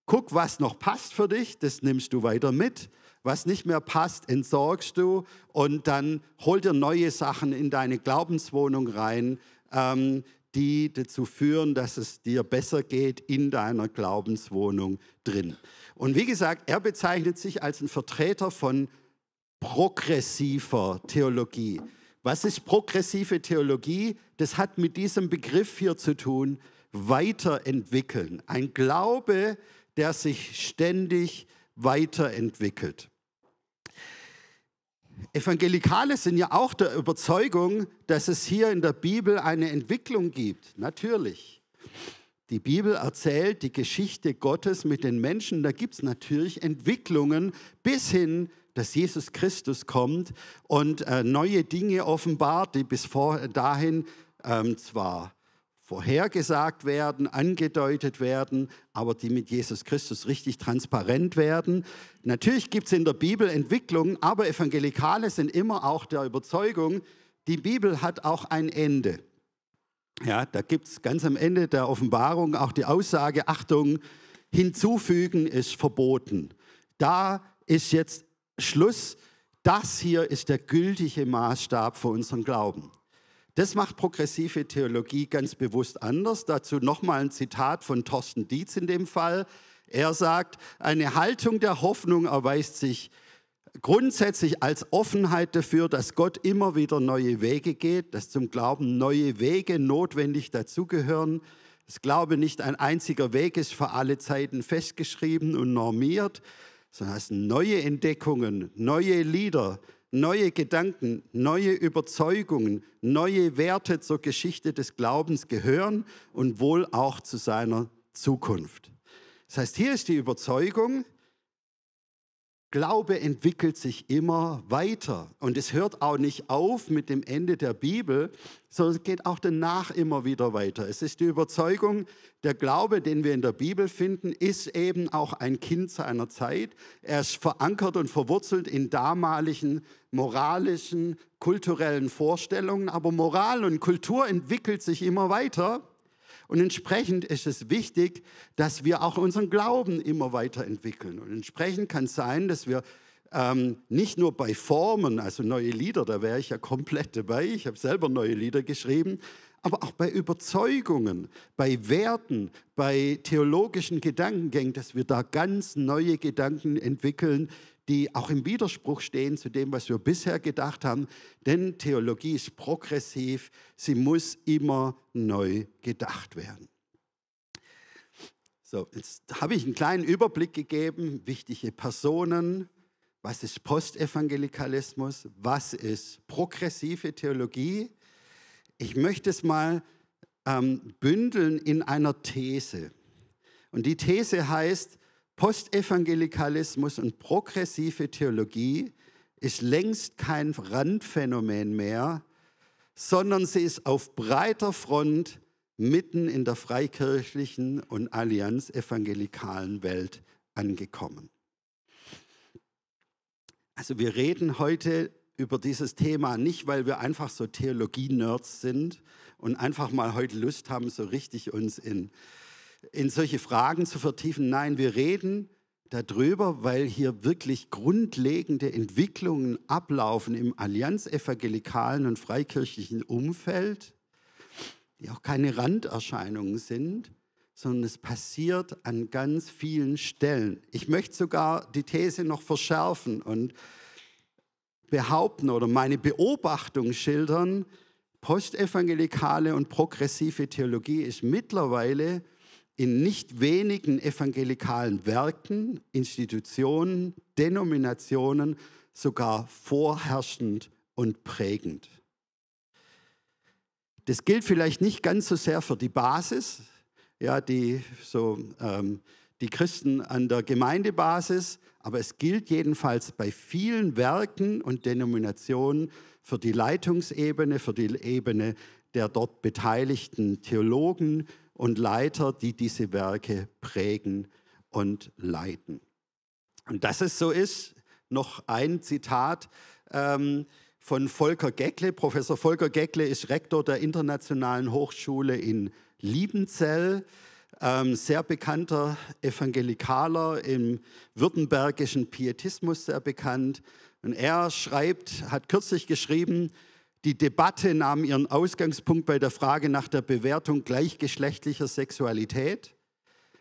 Guck, was noch passt für dich, das nimmst du weiter mit. Was nicht mehr passt, entsorgst du und dann hol dir neue Sachen in deine Glaubenswohnung rein, ähm, die dazu führen, dass es dir besser geht in deiner Glaubenswohnung drin. Und wie gesagt, er bezeichnet sich als ein Vertreter von progressiver Theologie. Was ist progressive Theologie? Das hat mit diesem Begriff hier zu tun, weiterentwickeln. Ein Glaube, der sich ständig weiterentwickelt. Evangelikale sind ja auch der Überzeugung, dass es hier in der Bibel eine Entwicklung gibt. Natürlich. Die Bibel erzählt die Geschichte Gottes mit den Menschen. Da gibt es natürlich Entwicklungen bis hin, dass Jesus Christus kommt und äh, neue Dinge offenbart, die bis vor dahin ähm, zwar vorhergesagt werden, angedeutet werden, aber die mit Jesus Christus richtig transparent werden. Natürlich gibt es in der Bibel Entwicklungen, aber Evangelikale sind immer auch der Überzeugung, die Bibel hat auch ein Ende. Ja, da gibt es ganz am Ende der Offenbarung auch die Aussage, Achtung, hinzufügen ist verboten. Da ist jetzt Schluss. Das hier ist der gültige Maßstab für unseren Glauben. Das macht progressive Theologie ganz bewusst anders. Dazu nochmal ein Zitat von Thorsten Dietz in dem Fall. Er sagt, eine Haltung der Hoffnung erweist sich grundsätzlich als Offenheit dafür, dass Gott immer wieder neue Wege geht, dass zum Glauben neue Wege notwendig dazugehören, Das Glaube nicht ein einziger Weg ist für alle Zeiten festgeschrieben und normiert, sondern dass neue Entdeckungen, neue Lieder, neue Gedanken, neue Überzeugungen, neue Werte zur Geschichte des Glaubens gehören und wohl auch zu seiner Zukunft. Das heißt, hier ist die Überzeugung, Glaube entwickelt sich immer weiter und es hört auch nicht auf mit dem Ende der Bibel, sondern es geht auch danach immer wieder weiter. Es ist die Überzeugung, der Glaube, den wir in der Bibel finden, ist eben auch ein Kind seiner Zeit. Er ist verankert und verwurzelt in damaligen moralischen, kulturellen Vorstellungen, aber Moral und Kultur entwickelt sich immer weiter und entsprechend ist es wichtig, dass wir auch unseren Glauben immer weiterentwickeln. Und entsprechend kann es sein, dass wir ähm, nicht nur bei Formen, also neue Lieder, da wäre ich ja komplett dabei, ich habe selber neue Lieder geschrieben, aber auch bei Überzeugungen, bei Werten, bei theologischen Gedankengängen, dass wir da ganz neue Gedanken entwickeln, die auch im Widerspruch stehen zu dem, was wir bisher gedacht haben. Denn Theologie ist progressiv, sie muss immer neu gedacht werden. So, jetzt habe ich einen kleinen Überblick gegeben, wichtige Personen, was ist Postevangelikalismus, was ist progressive Theologie. Ich möchte es mal ähm, bündeln in einer These. Und die These heißt, Postevangelikalismus und progressive Theologie ist längst kein Randphänomen mehr, sondern sie ist auf breiter Front mitten in der freikirchlichen und allianz-evangelikalen Welt angekommen. Also wir reden heute über dieses Thema nicht, weil wir einfach so Theologie-Nerds sind und einfach mal heute Lust haben, so richtig uns in in solche Fragen zu vertiefen. Nein, wir reden darüber, weil hier wirklich grundlegende Entwicklungen ablaufen im allianz-evangelikalen und freikirchlichen Umfeld, die auch keine Randerscheinungen sind, sondern es passiert an ganz vielen Stellen. Ich möchte sogar die These noch verschärfen und behaupten oder meine Beobachtung schildern, postevangelikale und progressive Theologie ist mittlerweile in nicht wenigen evangelikalen Werken, Institutionen, Denominationen sogar vorherrschend und prägend. Das gilt vielleicht nicht ganz so sehr für die Basis, ja, die, so, ähm, die Christen an der Gemeindebasis, aber es gilt jedenfalls bei vielen Werken und Denominationen für die Leitungsebene, für die Ebene der dort beteiligten Theologen, und Leiter, die diese Werke prägen und leiten. Und dass es so ist, noch ein Zitat ähm, von Volker Geckle. Professor Volker Geckle ist Rektor der Internationalen Hochschule in Liebenzell, ähm, sehr bekannter Evangelikaler, im württembergischen Pietismus sehr bekannt. Und er schreibt, hat kürzlich geschrieben, die Debatte nahm ihren Ausgangspunkt bei der Frage nach der Bewertung gleichgeschlechtlicher Sexualität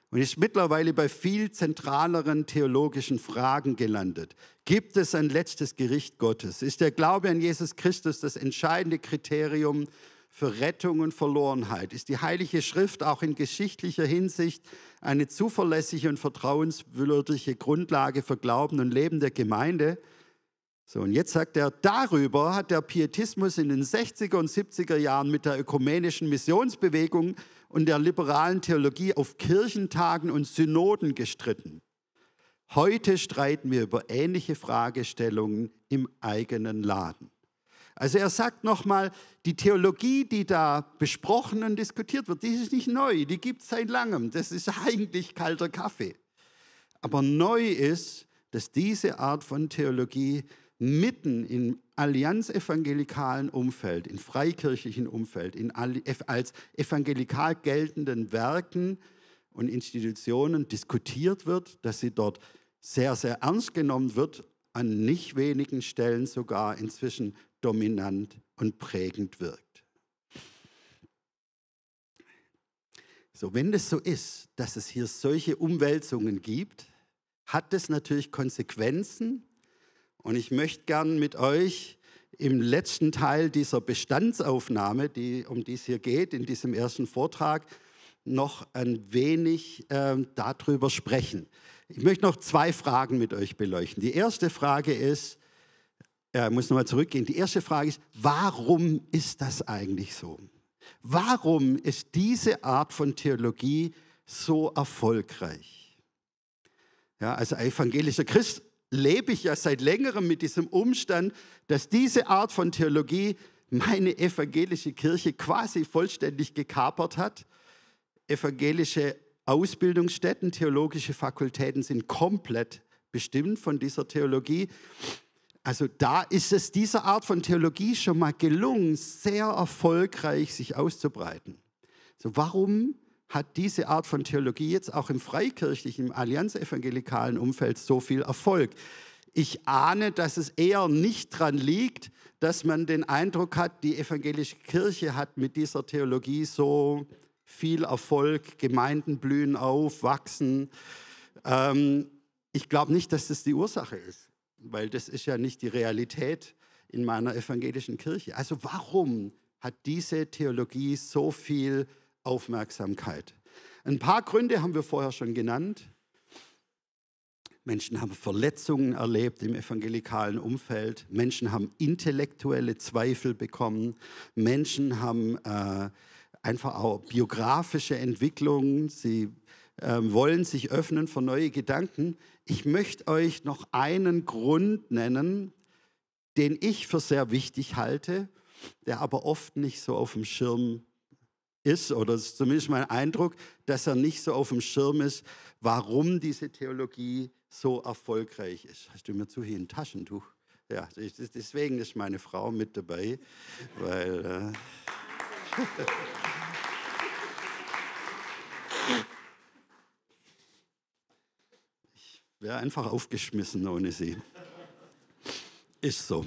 und ist mittlerweile bei viel zentraleren theologischen Fragen gelandet. Gibt es ein letztes Gericht Gottes? Ist der Glaube an Jesus Christus das entscheidende Kriterium für Rettung und Verlorenheit? Ist die Heilige Schrift auch in geschichtlicher Hinsicht eine zuverlässige und vertrauenswürdige Grundlage für Glauben und Leben der Gemeinde? So, und jetzt sagt er, darüber hat der Pietismus in den 60er und 70er Jahren mit der ökumenischen Missionsbewegung und der liberalen Theologie auf Kirchentagen und Synoden gestritten. Heute streiten wir über ähnliche Fragestellungen im eigenen Laden. Also er sagt nochmal, die Theologie, die da besprochen und diskutiert wird, die ist nicht neu, die gibt es seit langem. Das ist eigentlich kalter Kaffee. Aber neu ist, dass diese Art von Theologie mitten im allianzevangelikalen Umfeld, im freikirchlichen Umfeld, in als evangelikal geltenden Werken und Institutionen diskutiert wird, dass sie dort sehr, sehr ernst genommen wird, an nicht wenigen Stellen sogar inzwischen dominant und prägend wirkt. So, wenn es so ist, dass es hier solche Umwälzungen gibt, hat das natürlich Konsequenzen und ich möchte gern mit euch im letzten Teil dieser Bestandsaufnahme, die, um die es hier geht, in diesem ersten Vortrag, noch ein wenig äh, darüber sprechen. Ich möchte noch zwei Fragen mit euch beleuchten. Die erste Frage ist, äh, muss nochmal zurückgehen, die erste Frage ist, warum ist das eigentlich so? Warum ist diese Art von Theologie so erfolgreich? Ja, als evangelischer Christ lebe ich ja seit längerem mit diesem Umstand, dass diese Art von Theologie meine evangelische Kirche quasi vollständig gekapert hat. Evangelische Ausbildungsstätten, theologische Fakultäten sind komplett bestimmt von dieser Theologie. Also da ist es dieser Art von Theologie schon mal gelungen, sehr erfolgreich sich auszubreiten. So warum hat diese Art von Theologie jetzt auch im freikirchlichen, im allianzevangelikalen Umfeld so viel Erfolg. Ich ahne, dass es eher nicht daran liegt, dass man den Eindruck hat, die evangelische Kirche hat mit dieser Theologie so viel Erfolg, Gemeinden blühen auf, wachsen. Ähm, ich glaube nicht, dass das die Ursache ist, weil das ist ja nicht die Realität in meiner evangelischen Kirche. Also warum hat diese Theologie so viel Erfolg? Aufmerksamkeit. Ein paar Gründe haben wir vorher schon genannt. Menschen haben Verletzungen erlebt im evangelikalen Umfeld. Menschen haben intellektuelle Zweifel bekommen. Menschen haben äh, einfach auch biografische Entwicklungen. Sie äh, wollen sich öffnen für neue Gedanken. Ich möchte euch noch einen Grund nennen, den ich für sehr wichtig halte, der aber oft nicht so auf dem Schirm ist, oder ist zumindest mein Eindruck, dass er nicht so auf dem Schirm ist, warum diese Theologie so erfolgreich ist. Hast du mir zu hier ein Taschentuch? Ja, deswegen ist meine Frau mit dabei, weil. Äh ich wäre einfach aufgeschmissen ohne sie. Ist so.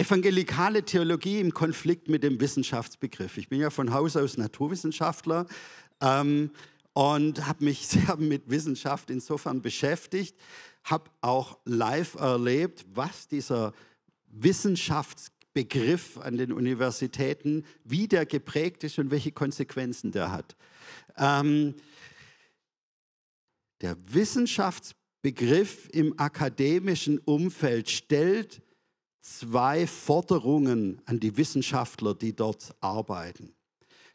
Evangelikale Theologie im Konflikt mit dem Wissenschaftsbegriff. Ich bin ja von Haus aus Naturwissenschaftler ähm, und habe mich sehr mit Wissenschaft insofern beschäftigt, habe auch live erlebt, was dieser Wissenschaftsbegriff an den Universitäten, wie der geprägt ist und welche Konsequenzen der hat. Ähm, der Wissenschaftsbegriff im akademischen Umfeld stellt zwei Forderungen an die Wissenschaftler, die dort arbeiten.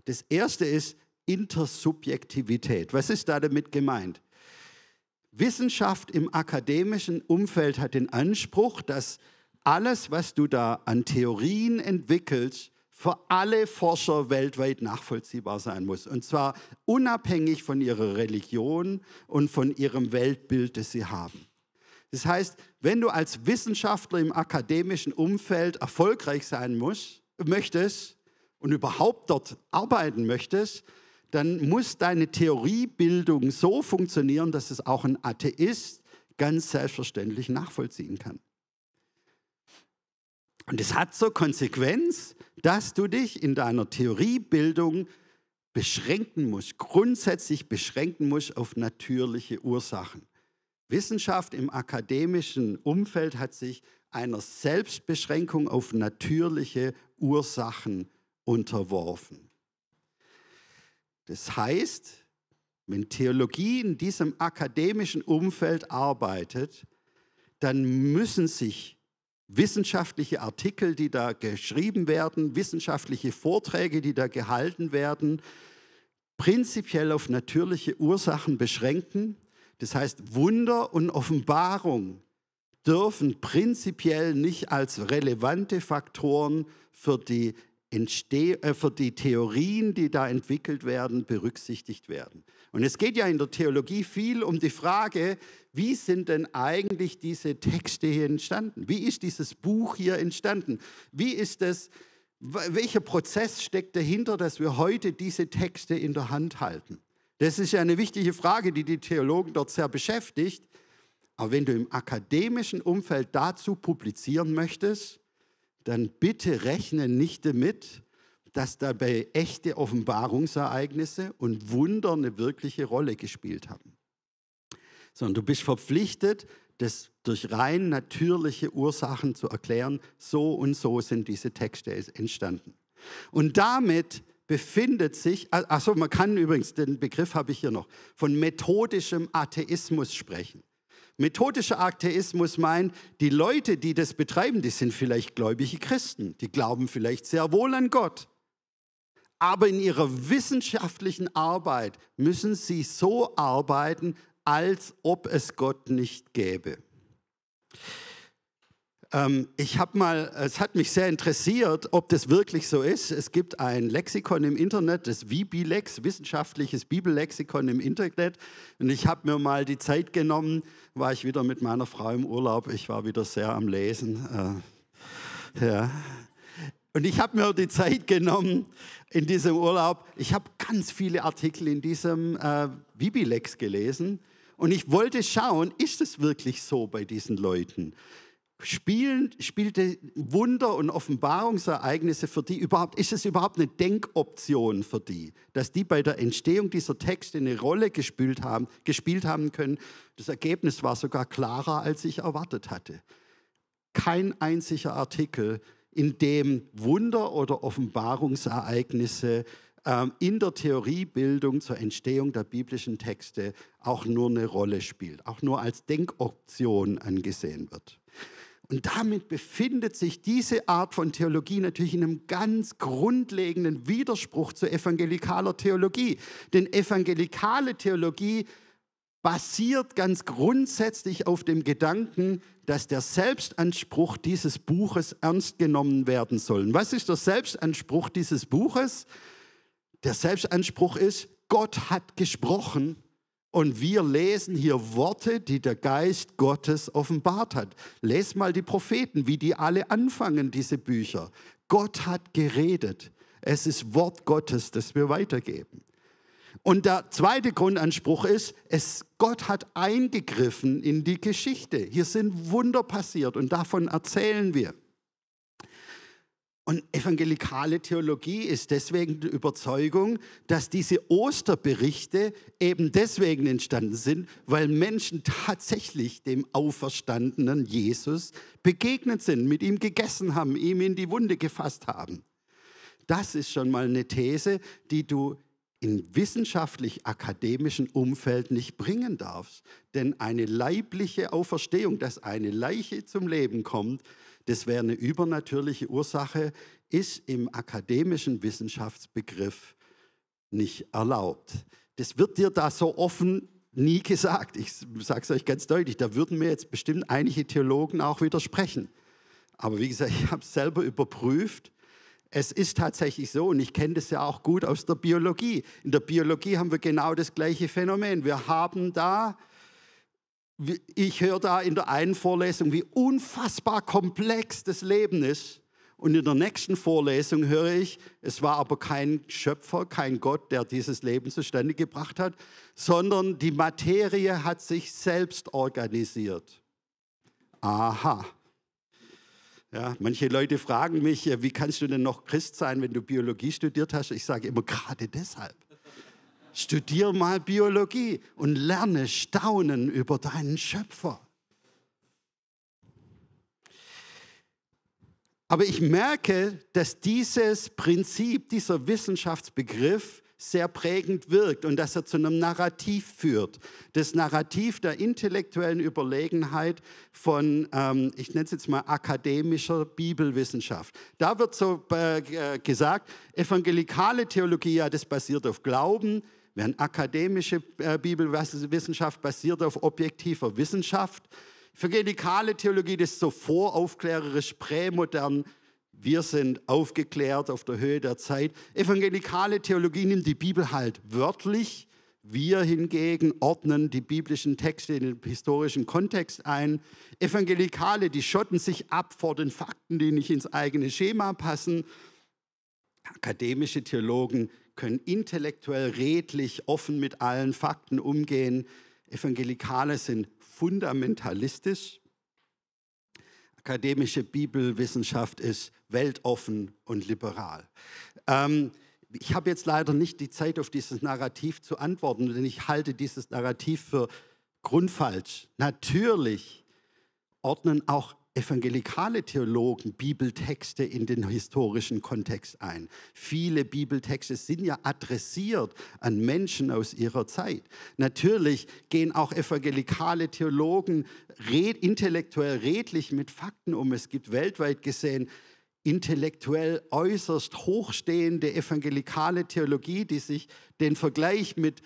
Das erste ist Intersubjektivität. Was ist da damit gemeint? Wissenschaft im akademischen Umfeld hat den Anspruch, dass alles, was du da an Theorien entwickelst, für alle Forscher weltweit nachvollziehbar sein muss. Und zwar unabhängig von ihrer Religion und von ihrem Weltbild, das sie haben. Das heißt, wenn du als Wissenschaftler im akademischen Umfeld erfolgreich sein musst, möchtest und überhaupt dort arbeiten möchtest, dann muss deine Theoriebildung so funktionieren, dass es auch ein Atheist ganz selbstverständlich nachvollziehen kann. Und es hat zur Konsequenz, dass du dich in deiner Theoriebildung beschränken musst, grundsätzlich beschränken musst auf natürliche Ursachen. Wissenschaft im akademischen Umfeld hat sich einer Selbstbeschränkung auf natürliche Ursachen unterworfen. Das heißt, wenn Theologie in diesem akademischen Umfeld arbeitet, dann müssen sich wissenschaftliche Artikel, die da geschrieben werden, wissenschaftliche Vorträge, die da gehalten werden, prinzipiell auf natürliche Ursachen beschränken das heißt, Wunder und Offenbarung dürfen prinzipiell nicht als relevante Faktoren für die, Entsteh äh, für die Theorien, die da entwickelt werden, berücksichtigt werden. Und es geht ja in der Theologie viel um die Frage, wie sind denn eigentlich diese Texte hier entstanden? Wie ist dieses Buch hier entstanden? Wie ist es, welcher Prozess steckt dahinter, dass wir heute diese Texte in der Hand halten? Das ist ja eine wichtige Frage, die die Theologen dort sehr beschäftigt. Aber wenn du im akademischen Umfeld dazu publizieren möchtest, dann bitte rechne nicht damit, dass dabei echte Offenbarungsereignisse und Wunder eine wirkliche Rolle gespielt haben. Sondern du bist verpflichtet, das durch rein natürliche Ursachen zu erklären, so und so sind diese Texte entstanden. Und damit befindet sich, achso, man kann übrigens, den Begriff habe ich hier noch, von methodischem Atheismus sprechen. Methodischer Atheismus meint, die Leute, die das betreiben, die sind vielleicht gläubige Christen, die glauben vielleicht sehr wohl an Gott. Aber in ihrer wissenschaftlichen Arbeit müssen sie so arbeiten, als ob es Gott nicht gäbe. Ähm, ich habe mal, es hat mich sehr interessiert, ob das wirklich so ist. Es gibt ein Lexikon im Internet, das Vibilex, wissenschaftliches Bibellexikon im Internet. Und ich habe mir mal die Zeit genommen, war ich wieder mit meiner Frau im Urlaub. Ich war wieder sehr am Lesen. Äh, ja. Und ich habe mir die Zeit genommen in diesem Urlaub. Ich habe ganz viele Artikel in diesem äh, Wibilex gelesen. Und ich wollte schauen, ist es wirklich so bei diesen Leuten? spielen, spielte Wunder und Offenbarungsereignisse für die überhaupt, ist es überhaupt eine Denkoption für die, dass die bei der Entstehung dieser Texte eine Rolle gespielt haben, gespielt haben können. Das Ergebnis war sogar klarer, als ich erwartet hatte. Kein einziger Artikel, in dem Wunder oder Offenbarungsereignisse ähm, in der Theoriebildung zur Entstehung der biblischen Texte auch nur eine Rolle spielt, auch nur als Denkoption angesehen wird. Und damit befindet sich diese Art von Theologie natürlich in einem ganz grundlegenden Widerspruch zu evangelikaler Theologie. Denn evangelikale Theologie basiert ganz grundsätzlich auf dem Gedanken, dass der Selbstanspruch dieses Buches ernst genommen werden soll. Was ist der Selbstanspruch dieses Buches? Der Selbstanspruch ist, Gott hat gesprochen und wir lesen hier Worte, die der Geist Gottes offenbart hat. Les mal die Propheten, wie die alle anfangen, diese Bücher. Gott hat geredet. Es ist Wort Gottes, das wir weitergeben. Und der zweite Grundanspruch ist, es, Gott hat eingegriffen in die Geschichte. Hier sind Wunder passiert und davon erzählen wir. Und evangelikale Theologie ist deswegen die Überzeugung, dass diese Osterberichte eben deswegen entstanden sind, weil Menschen tatsächlich dem auferstandenen Jesus begegnet sind, mit ihm gegessen haben, ihm in die Wunde gefasst haben. Das ist schon mal eine These, die du in wissenschaftlich-akademischen Umfeld nicht bringen darfst. Denn eine leibliche Auferstehung, dass eine Leiche zum Leben kommt, das wäre eine übernatürliche Ursache, ist im akademischen Wissenschaftsbegriff nicht erlaubt. Das wird dir da so offen nie gesagt. Ich sage es euch ganz deutlich, da würden mir jetzt bestimmt einige Theologen auch widersprechen. Aber wie gesagt, ich habe es selber überprüft. Es ist tatsächlich so, und ich kenne das ja auch gut aus der Biologie. In der Biologie haben wir genau das gleiche Phänomen. Wir haben da ich höre da in der einen Vorlesung, wie unfassbar komplex das Leben ist. Und in der nächsten Vorlesung höre ich, es war aber kein Schöpfer, kein Gott, der dieses Leben zustande gebracht hat, sondern die Materie hat sich selbst organisiert. Aha. Ja, manche Leute fragen mich, wie kannst du denn noch Christ sein, wenn du Biologie studiert hast? Ich sage immer gerade deshalb studier mal Biologie und lerne staunen über deinen Schöpfer. Aber ich merke, dass dieses Prinzip, dieser Wissenschaftsbegriff sehr prägend wirkt und dass er zu einem Narrativ führt. Das Narrativ der intellektuellen Überlegenheit von, ähm, ich nenne es jetzt mal, akademischer Bibelwissenschaft. Da wird so äh, gesagt, evangelikale Theologie, ja, das basiert auf Glauben, Während akademische äh, Bibelwissenschaft basiert auf objektiver Wissenschaft, evangelikale Theologie das ist so voraufklärerisch, prämodern. Wir sind aufgeklärt auf der Höhe der Zeit. Evangelikale Theologie nimmt die Bibel halt wörtlich. Wir hingegen ordnen die biblischen Texte in den historischen Kontext ein. Evangelikale, die schotten sich ab vor den Fakten, die nicht ins eigene Schema passen. Akademische Theologen, können intellektuell, redlich, offen mit allen Fakten umgehen. Evangelikale sind fundamentalistisch. Akademische Bibelwissenschaft ist weltoffen und liberal. Ähm, ich habe jetzt leider nicht die Zeit, auf dieses Narrativ zu antworten, denn ich halte dieses Narrativ für grundfalsch. Natürlich ordnen auch evangelikale Theologen Bibeltexte in den historischen Kontext ein. Viele Bibeltexte sind ja adressiert an Menschen aus ihrer Zeit. Natürlich gehen auch evangelikale Theologen red, intellektuell redlich mit Fakten um. Es gibt weltweit gesehen intellektuell äußerst hochstehende evangelikale Theologie, die sich den Vergleich mit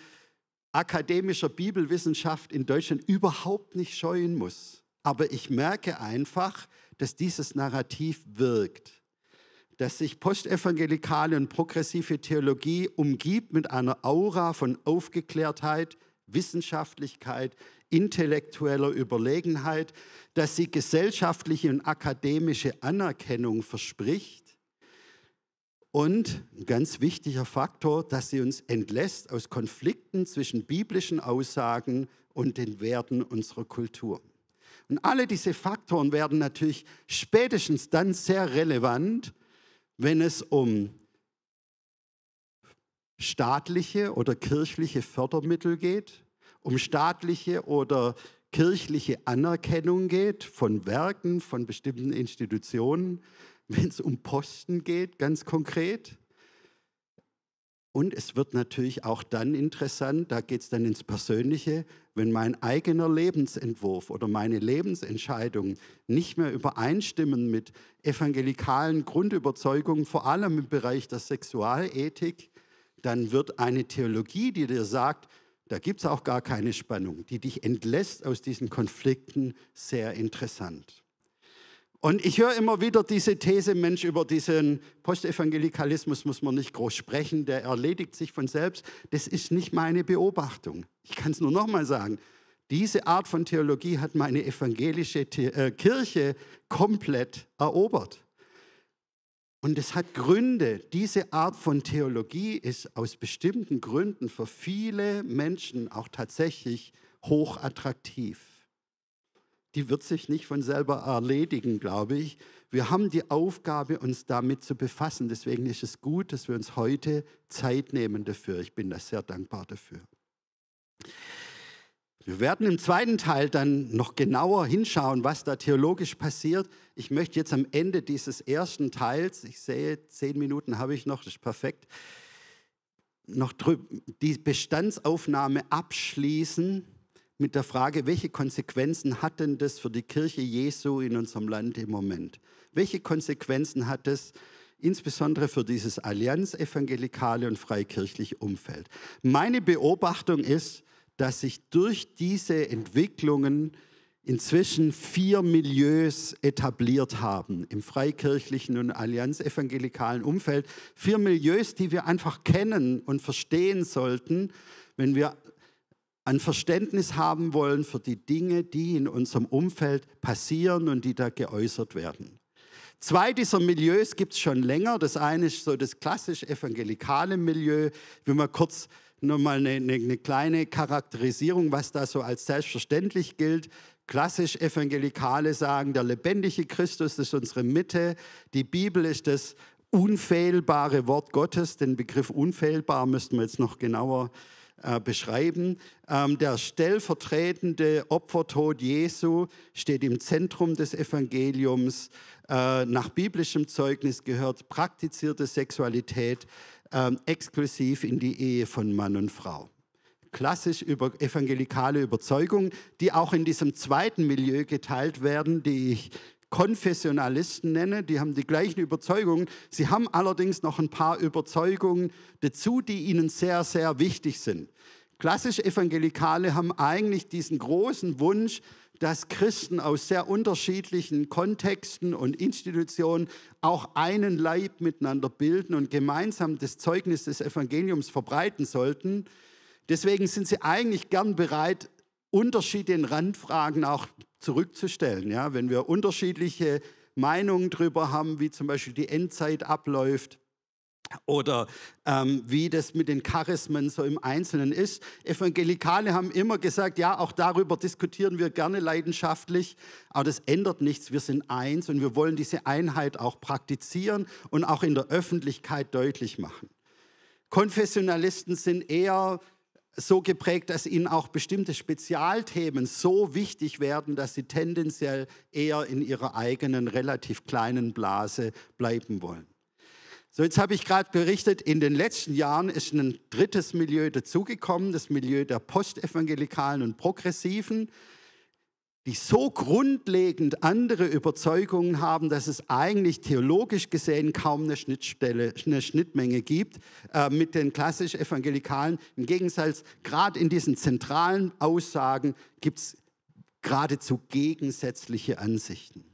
akademischer Bibelwissenschaft in Deutschland überhaupt nicht scheuen muss. Aber ich merke einfach, dass dieses Narrativ wirkt dass sich postevangelikale und progressive Theologie umgibt mit einer Aura von Aufgeklärtheit, Wissenschaftlichkeit, intellektueller Überlegenheit, dass sie gesellschaftliche und akademische Anerkennung verspricht und ein ganz wichtiger Faktor, dass sie uns entlässt aus Konflikten zwischen biblischen Aussagen und den Werten unserer Kultur. Und alle diese Faktoren werden natürlich spätestens dann sehr relevant, wenn es um staatliche oder kirchliche Fördermittel geht, um staatliche oder kirchliche Anerkennung geht von Werken, von bestimmten Institutionen, wenn es um Posten geht, ganz konkret, und es wird natürlich auch dann interessant, da geht es dann ins Persönliche, wenn mein eigener Lebensentwurf oder meine Lebensentscheidungen nicht mehr übereinstimmen mit evangelikalen Grundüberzeugungen, vor allem im Bereich der Sexualethik, dann wird eine Theologie, die dir sagt, da gibt es auch gar keine Spannung, die dich entlässt aus diesen Konflikten, sehr interessant. Und ich höre immer wieder diese These, Mensch, über diesen Postevangelikalismus muss man nicht groß sprechen, der erledigt sich von selbst. Das ist nicht meine Beobachtung. Ich kann es nur nochmal sagen. Diese Art von Theologie hat meine evangelische The äh, Kirche komplett erobert. Und es hat Gründe. Diese Art von Theologie ist aus bestimmten Gründen für viele Menschen auch tatsächlich hochattraktiv die wird sich nicht von selber erledigen, glaube ich. Wir haben die Aufgabe, uns damit zu befassen. Deswegen ist es gut, dass wir uns heute Zeit nehmen dafür. Ich bin da sehr dankbar dafür. Wir werden im zweiten Teil dann noch genauer hinschauen, was da theologisch passiert. Ich möchte jetzt am Ende dieses ersten Teils, ich sehe, zehn Minuten habe ich noch, das ist perfekt, noch die Bestandsaufnahme abschließen mit der Frage, welche Konsequenzen hat denn das für die Kirche Jesu in unserem Land im Moment? Welche Konsequenzen hat das insbesondere für dieses Allianz evangelikale und freikirchliche Umfeld? Meine Beobachtung ist, dass sich durch diese Entwicklungen inzwischen vier Milieus etabliert haben im freikirchlichen und allianzevangelikalen Umfeld. Vier Milieus, die wir einfach kennen und verstehen sollten, wenn wir an Verständnis haben wollen für die Dinge, die in unserem Umfeld passieren und die da geäußert werden. Zwei dieser Milieus gibt es schon länger. Das eine ist so das klassisch evangelikale Milieu. Ich will mal kurz nochmal eine, eine, eine kleine Charakterisierung, was da so als selbstverständlich gilt. Klassisch Evangelikale sagen, der lebendige Christus ist unsere Mitte, die Bibel ist das unfehlbare Wort Gottes. Den Begriff unfehlbar müssten wir jetzt noch genauer äh, äh, beschreiben. Ähm, der stellvertretende Opfertod Jesu steht im Zentrum des Evangeliums. Äh, nach biblischem Zeugnis gehört praktizierte Sexualität äh, exklusiv in die Ehe von Mann und Frau klassisch über evangelikale Überzeugungen, die auch in diesem zweiten Milieu geteilt werden, die ich Konfessionalisten nenne. Die haben die gleichen Überzeugungen. Sie haben allerdings noch ein paar Überzeugungen dazu, die ihnen sehr, sehr wichtig sind. Klassisch Evangelikale haben eigentlich diesen großen Wunsch, dass Christen aus sehr unterschiedlichen Kontexten und Institutionen auch einen Leib miteinander bilden und gemeinsam das Zeugnis des Evangeliums verbreiten sollten. Deswegen sind sie eigentlich gern bereit, Unterschiede in Randfragen auch zurückzustellen. Ja? Wenn wir unterschiedliche Meinungen darüber haben, wie zum Beispiel die Endzeit abläuft oder ähm, wie das mit den Charismen so im Einzelnen ist. Evangelikale haben immer gesagt, ja, auch darüber diskutieren wir gerne leidenschaftlich, aber das ändert nichts. Wir sind eins und wir wollen diese Einheit auch praktizieren und auch in der Öffentlichkeit deutlich machen. Konfessionalisten sind eher so geprägt, dass ihnen auch bestimmte Spezialthemen so wichtig werden, dass sie tendenziell eher in ihrer eigenen relativ kleinen Blase bleiben wollen. So, jetzt habe ich gerade berichtet, in den letzten Jahren ist ein drittes Milieu dazugekommen, das Milieu der Postevangelikalen und Progressiven die so grundlegend andere Überzeugungen haben, dass es eigentlich theologisch gesehen kaum eine Schnittstelle, eine Schnittmenge gibt äh, mit den klassisch Evangelikalen. Im Gegensatz, gerade in diesen zentralen Aussagen gibt es geradezu gegensätzliche Ansichten.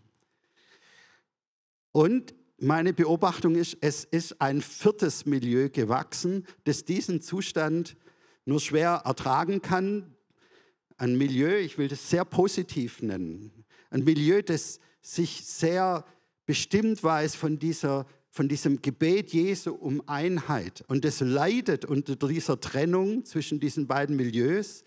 Und meine Beobachtung ist, es ist ein viertes Milieu gewachsen, das diesen Zustand nur schwer ertragen kann, ein Milieu, ich will das sehr positiv nennen, ein Milieu, das sich sehr bestimmt weiß von, dieser, von diesem Gebet Jesu um Einheit und das leidet unter dieser Trennung zwischen diesen beiden Milieus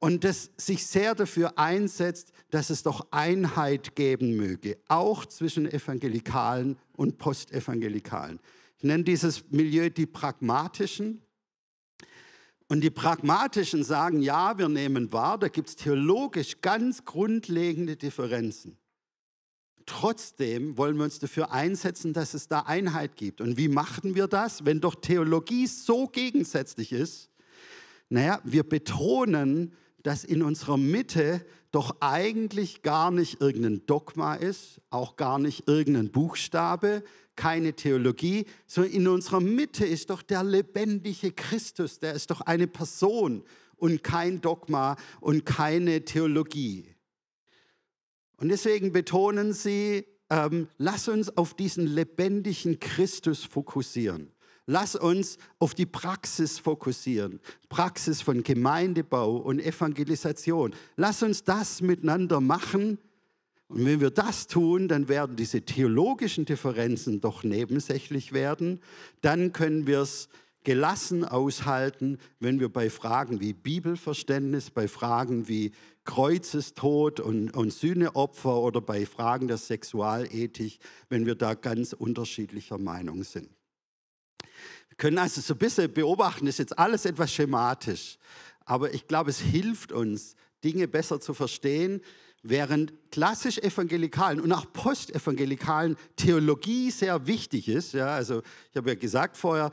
und das sich sehr dafür einsetzt, dass es doch Einheit geben möge, auch zwischen Evangelikalen und Postevangelikalen. Ich nenne dieses Milieu die Pragmatischen, und die Pragmatischen sagen, ja, wir nehmen wahr, da gibt es theologisch ganz grundlegende Differenzen. Trotzdem wollen wir uns dafür einsetzen, dass es da Einheit gibt. Und wie machen wir das, wenn doch Theologie so gegensätzlich ist? Naja, wir betonen, dass in unserer Mitte doch eigentlich gar nicht irgendein Dogma ist, auch gar nicht irgendein Buchstabe, keine Theologie, sondern in unserer Mitte ist doch der lebendige Christus, der ist doch eine Person und kein Dogma und keine Theologie. Und deswegen betonen sie, ähm, lass uns auf diesen lebendigen Christus fokussieren. Lass uns auf die Praxis fokussieren. Praxis von Gemeindebau und Evangelisation. Lass uns das miteinander machen und wenn wir das tun, dann werden diese theologischen Differenzen doch nebensächlich werden. Dann können wir es gelassen aushalten, wenn wir bei Fragen wie Bibelverständnis, bei Fragen wie Kreuzestod und, und Sühneopfer oder bei Fragen der Sexualethik, wenn wir da ganz unterschiedlicher Meinung sind. Wir können also so ein bisschen beobachten, ist jetzt alles etwas schematisch, aber ich glaube, es hilft uns, Dinge besser zu verstehen, Während klassisch-evangelikalen und auch postevangelikalen Theologie sehr wichtig ist, ja, also ich habe ja gesagt vorher,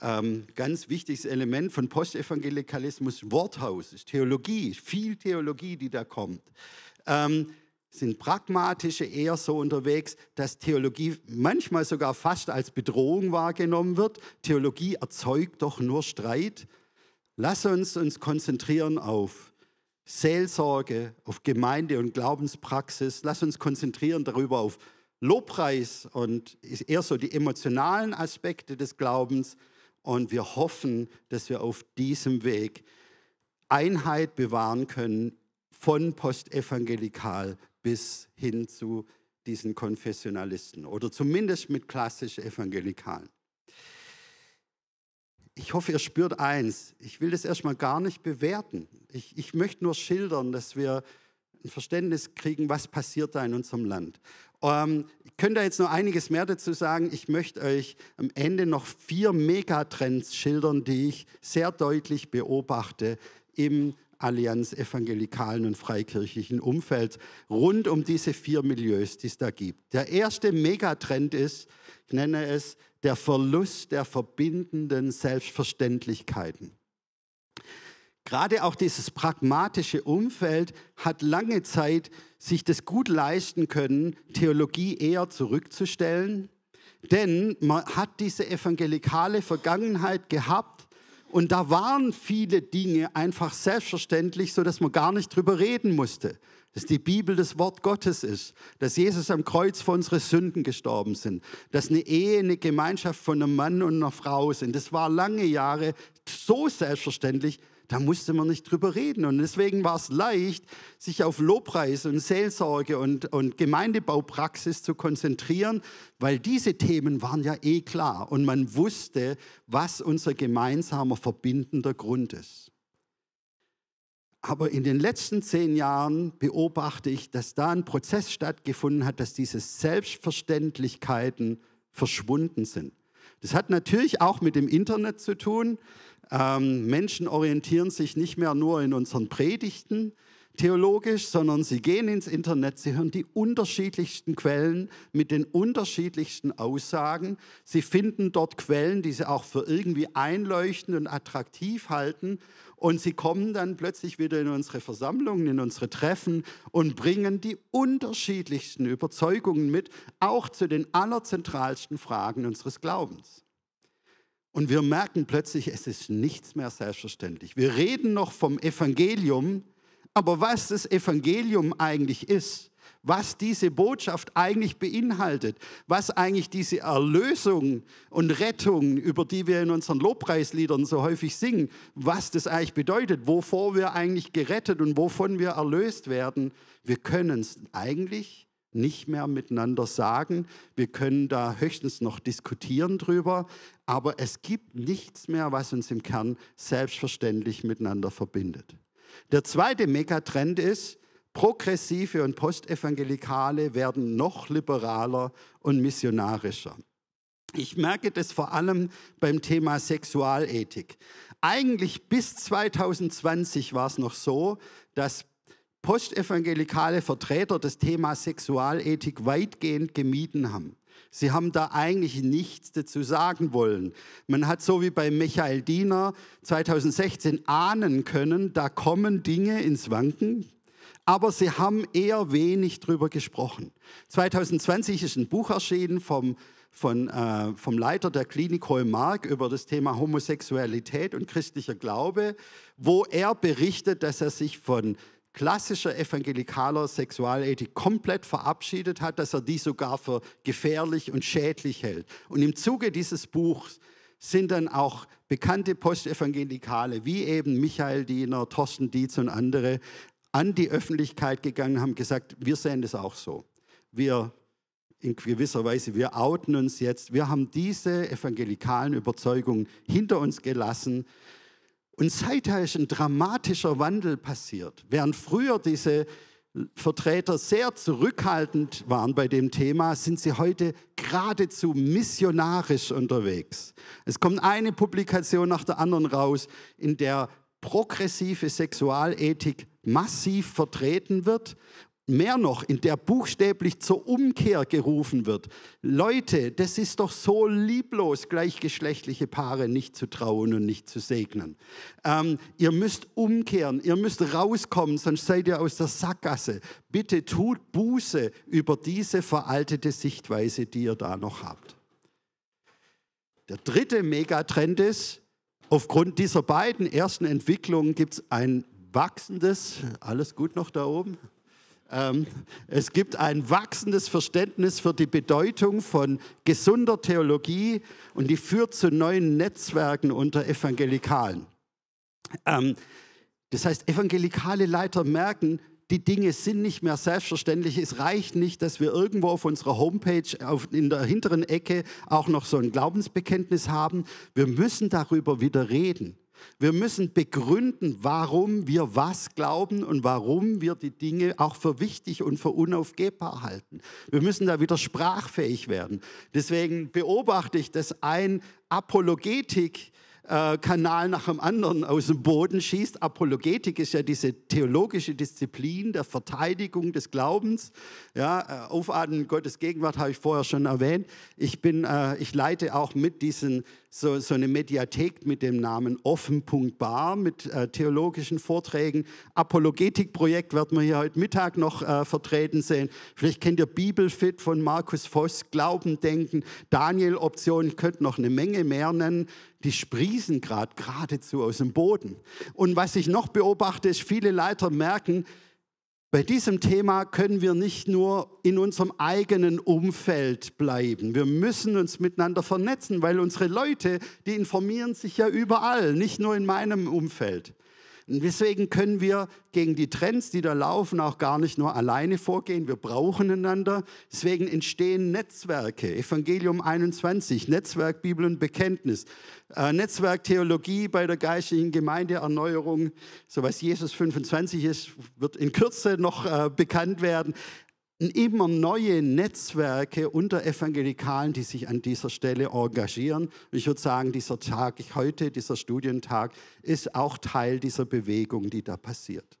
ähm, ganz wichtiges Element von Postevangelikalismus, Worthaus, ist Theologie, viel Theologie, die da kommt. Ähm, sind pragmatische eher so unterwegs, dass Theologie manchmal sogar fast als Bedrohung wahrgenommen wird. Theologie erzeugt doch nur Streit. Lass uns uns konzentrieren auf Seelsorge, auf Gemeinde und Glaubenspraxis. Lass uns konzentrieren darüber auf Lobpreis und eher so die emotionalen Aspekte des Glaubens. Und wir hoffen, dass wir auf diesem Weg Einheit bewahren können, von postevangelikal bis hin zu diesen Konfessionalisten oder zumindest mit klassisch Evangelikalen ich hoffe, ihr spürt eins. Ich will das erstmal gar nicht bewerten. Ich, ich möchte nur schildern, dass wir ein Verständnis kriegen, was passiert da in unserem Land. Ähm, ich könnte jetzt noch einiges mehr dazu sagen. Ich möchte euch am Ende noch vier Megatrends schildern, die ich sehr deutlich beobachte im Allianz evangelikalen und freikirchlichen Umfeld rund um diese vier Milieus, die es da gibt. Der erste Megatrend ist, ich nenne es der Verlust der verbindenden Selbstverständlichkeiten. Gerade auch dieses pragmatische Umfeld hat lange Zeit sich das gut leisten können, Theologie eher zurückzustellen, denn man hat diese evangelikale Vergangenheit gehabt und da waren viele Dinge einfach selbstverständlich, sodass man gar nicht drüber reden musste. Dass die Bibel das Wort Gottes ist, dass Jesus am Kreuz für unsere Sünden gestorben sind, dass eine Ehe eine Gemeinschaft von einem Mann und einer Frau sind. Das war lange Jahre so selbstverständlich, da musste man nicht drüber reden. Und deswegen war es leicht, sich auf Lobpreis und Seelsorge und, und Gemeindebaupraxis zu konzentrieren, weil diese Themen waren ja eh klar und man wusste, was unser gemeinsamer verbindender Grund ist. Aber in den letzten zehn Jahren beobachte ich, dass da ein Prozess stattgefunden hat, dass diese Selbstverständlichkeiten verschwunden sind. Das hat natürlich auch mit dem Internet zu tun. Ähm, Menschen orientieren sich nicht mehr nur in unseren Predigten theologisch, sondern sie gehen ins Internet, sie hören die unterschiedlichsten Quellen mit den unterschiedlichsten Aussagen. Sie finden dort Quellen, die sie auch für irgendwie einleuchtend und attraktiv halten. Und sie kommen dann plötzlich wieder in unsere Versammlungen, in unsere Treffen und bringen die unterschiedlichsten Überzeugungen mit, auch zu den allerzentralsten Fragen unseres Glaubens. Und wir merken plötzlich, es ist nichts mehr selbstverständlich. Wir reden noch vom Evangelium, aber was das Evangelium eigentlich ist, was diese Botschaft eigentlich beinhaltet, was eigentlich diese Erlösung und Rettung, über die wir in unseren Lobpreisliedern so häufig singen, was das eigentlich bedeutet, wovor wir eigentlich gerettet und wovon wir erlöst werden, wir können es eigentlich nicht mehr miteinander sagen. Wir können da höchstens noch diskutieren drüber, aber es gibt nichts mehr, was uns im Kern selbstverständlich miteinander verbindet. Der zweite Megatrend ist, Progressive und Postevangelikale werden noch liberaler und missionarischer. Ich merke das vor allem beim Thema Sexualethik. Eigentlich bis 2020 war es noch so, dass postevangelikale Vertreter das Thema Sexualethik weitgehend gemieden haben. Sie haben da eigentlich nichts dazu sagen wollen. Man hat so wie bei Michael Diener 2016 ahnen können, da kommen Dinge ins Wanken, aber sie haben eher wenig darüber gesprochen. 2020 ist ein Buch erschienen vom, von, äh, vom Leiter der Klinik Mark über das Thema Homosexualität und christlicher Glaube, wo er berichtet, dass er sich von klassischer evangelikaler Sexualethik komplett verabschiedet hat, dass er die sogar für gefährlich und schädlich hält. Und im Zuge dieses Buchs sind dann auch bekannte Postevangelikale wie eben Michael Diener, Thorsten Dietz und andere an die Öffentlichkeit gegangen, haben gesagt, wir sehen das auch so. Wir in gewisser Weise, wir outen uns jetzt, wir haben diese evangelikalen Überzeugungen hinter uns gelassen und seither ist ein dramatischer Wandel passiert. Während früher diese Vertreter sehr zurückhaltend waren bei dem Thema, sind sie heute geradezu missionarisch unterwegs. Es kommt eine Publikation nach der anderen raus, in der progressive Sexualethik massiv vertreten wird mehr noch, in der buchstäblich zur Umkehr gerufen wird. Leute, das ist doch so lieblos, gleichgeschlechtliche Paare nicht zu trauen und nicht zu segnen. Ähm, ihr müsst umkehren, ihr müsst rauskommen, sonst seid ihr aus der Sackgasse. Bitte tut Buße über diese veraltete Sichtweise, die ihr da noch habt. Der dritte Megatrend ist, aufgrund dieser beiden ersten Entwicklungen gibt es ein wachsendes, alles gut noch da oben, ähm, es gibt ein wachsendes Verständnis für die Bedeutung von gesunder Theologie und die führt zu neuen Netzwerken unter Evangelikalen. Ähm, das heißt, evangelikale Leiter merken, die Dinge sind nicht mehr selbstverständlich. Es reicht nicht, dass wir irgendwo auf unserer Homepage auf, in der hinteren Ecke auch noch so ein Glaubensbekenntnis haben. Wir müssen darüber wieder reden. Wir müssen begründen, warum wir was glauben und warum wir die Dinge auch für wichtig und für unaufgehbar halten. Wir müssen da wieder sprachfähig werden. Deswegen beobachte ich, dass ein Apologetik, Kanal nach dem anderen aus dem Boden schießt. Apologetik ist ja diese theologische Disziplin der Verteidigung des Glaubens. Ja, äh, Aufatmen Gottes Gegenwart habe ich vorher schon erwähnt. Ich, bin, äh, ich leite auch mit diesen so, so eine Mediathek mit dem Namen offen.bar mit äh, theologischen Vorträgen. Apologetikprojekt werden wir hier heute Mittag noch äh, vertreten sehen. Vielleicht kennt ihr Bibelfit von Markus Voss, Glauben, Denken, Daniel Option. Ich könnte noch eine Menge mehr nennen. Die sprießen gerade geradezu aus dem Boden. Und was ich noch beobachte, ist, viele Leiter merken, bei diesem Thema können wir nicht nur in unserem eigenen Umfeld bleiben. Wir müssen uns miteinander vernetzen, weil unsere Leute, die informieren sich ja überall, nicht nur in meinem Umfeld. Und deswegen können wir gegen die Trends, die da laufen, auch gar nicht nur alleine vorgehen. Wir brauchen einander. Deswegen entstehen Netzwerke. Evangelium 21, Netzwerk Bibel und Bekenntnis, äh, Netzwerk Theologie bei der geistlichen Gemeindeerneuerung. So was Jesus 25 ist, wird in Kürze noch äh, bekannt werden immer neue Netzwerke unter Evangelikalen, die sich an dieser Stelle engagieren. Ich würde sagen, dieser Tag, ich heute, dieser Studientag, ist auch Teil dieser Bewegung, die da passiert.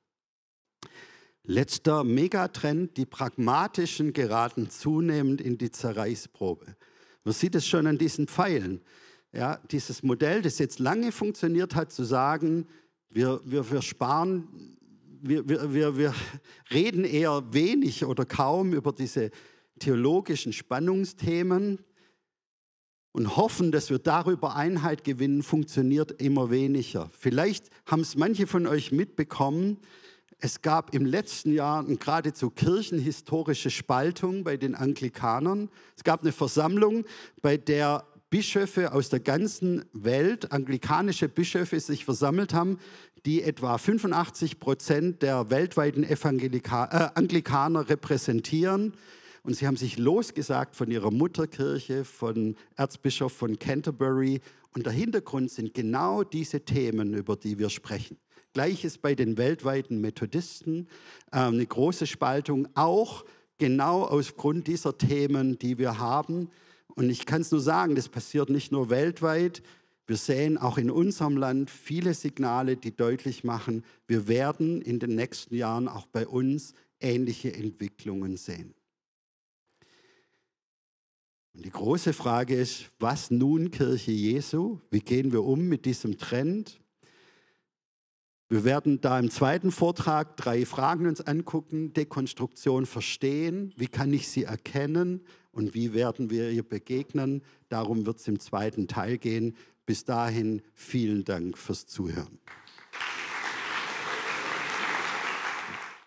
Letzter Megatrend, die Pragmatischen geraten zunehmend in die Zerreißprobe. Man sieht es schon an diesen Pfeilen. Ja, dieses Modell, das jetzt lange funktioniert hat, zu sagen, wir, wir, wir sparen wir, wir, wir reden eher wenig oder kaum über diese theologischen Spannungsthemen und hoffen, dass wir darüber Einheit gewinnen, funktioniert immer weniger. Vielleicht haben es manche von euch mitbekommen, es gab im letzten Jahr eine geradezu kirchenhistorische Spaltung bei den Anglikanern. Es gab eine Versammlung, bei der Bischöfe aus der ganzen Welt, anglikanische Bischöfe, sich versammelt haben die etwa 85 Prozent der weltweiten Evangelika äh, Anglikaner repräsentieren. Und sie haben sich losgesagt von ihrer Mutterkirche, von Erzbischof von Canterbury. Und der Hintergrund sind genau diese Themen, über die wir sprechen. Gleiches bei den weltweiten Methodisten, äh, eine große Spaltung, auch genau aufgrund dieser Themen, die wir haben. Und ich kann es nur sagen, das passiert nicht nur weltweit, wir sehen auch in unserem Land viele Signale, die deutlich machen, wir werden in den nächsten Jahren auch bei uns ähnliche Entwicklungen sehen. Und die große Frage ist, was nun Kirche Jesu? Wie gehen wir um mit diesem Trend? Wir werden da im zweiten Vortrag drei Fragen uns angucken. Dekonstruktion verstehen, wie kann ich sie erkennen und wie werden wir ihr begegnen. Darum wird es im zweiten Teil gehen. Bis dahin vielen Dank fürs Zuhören.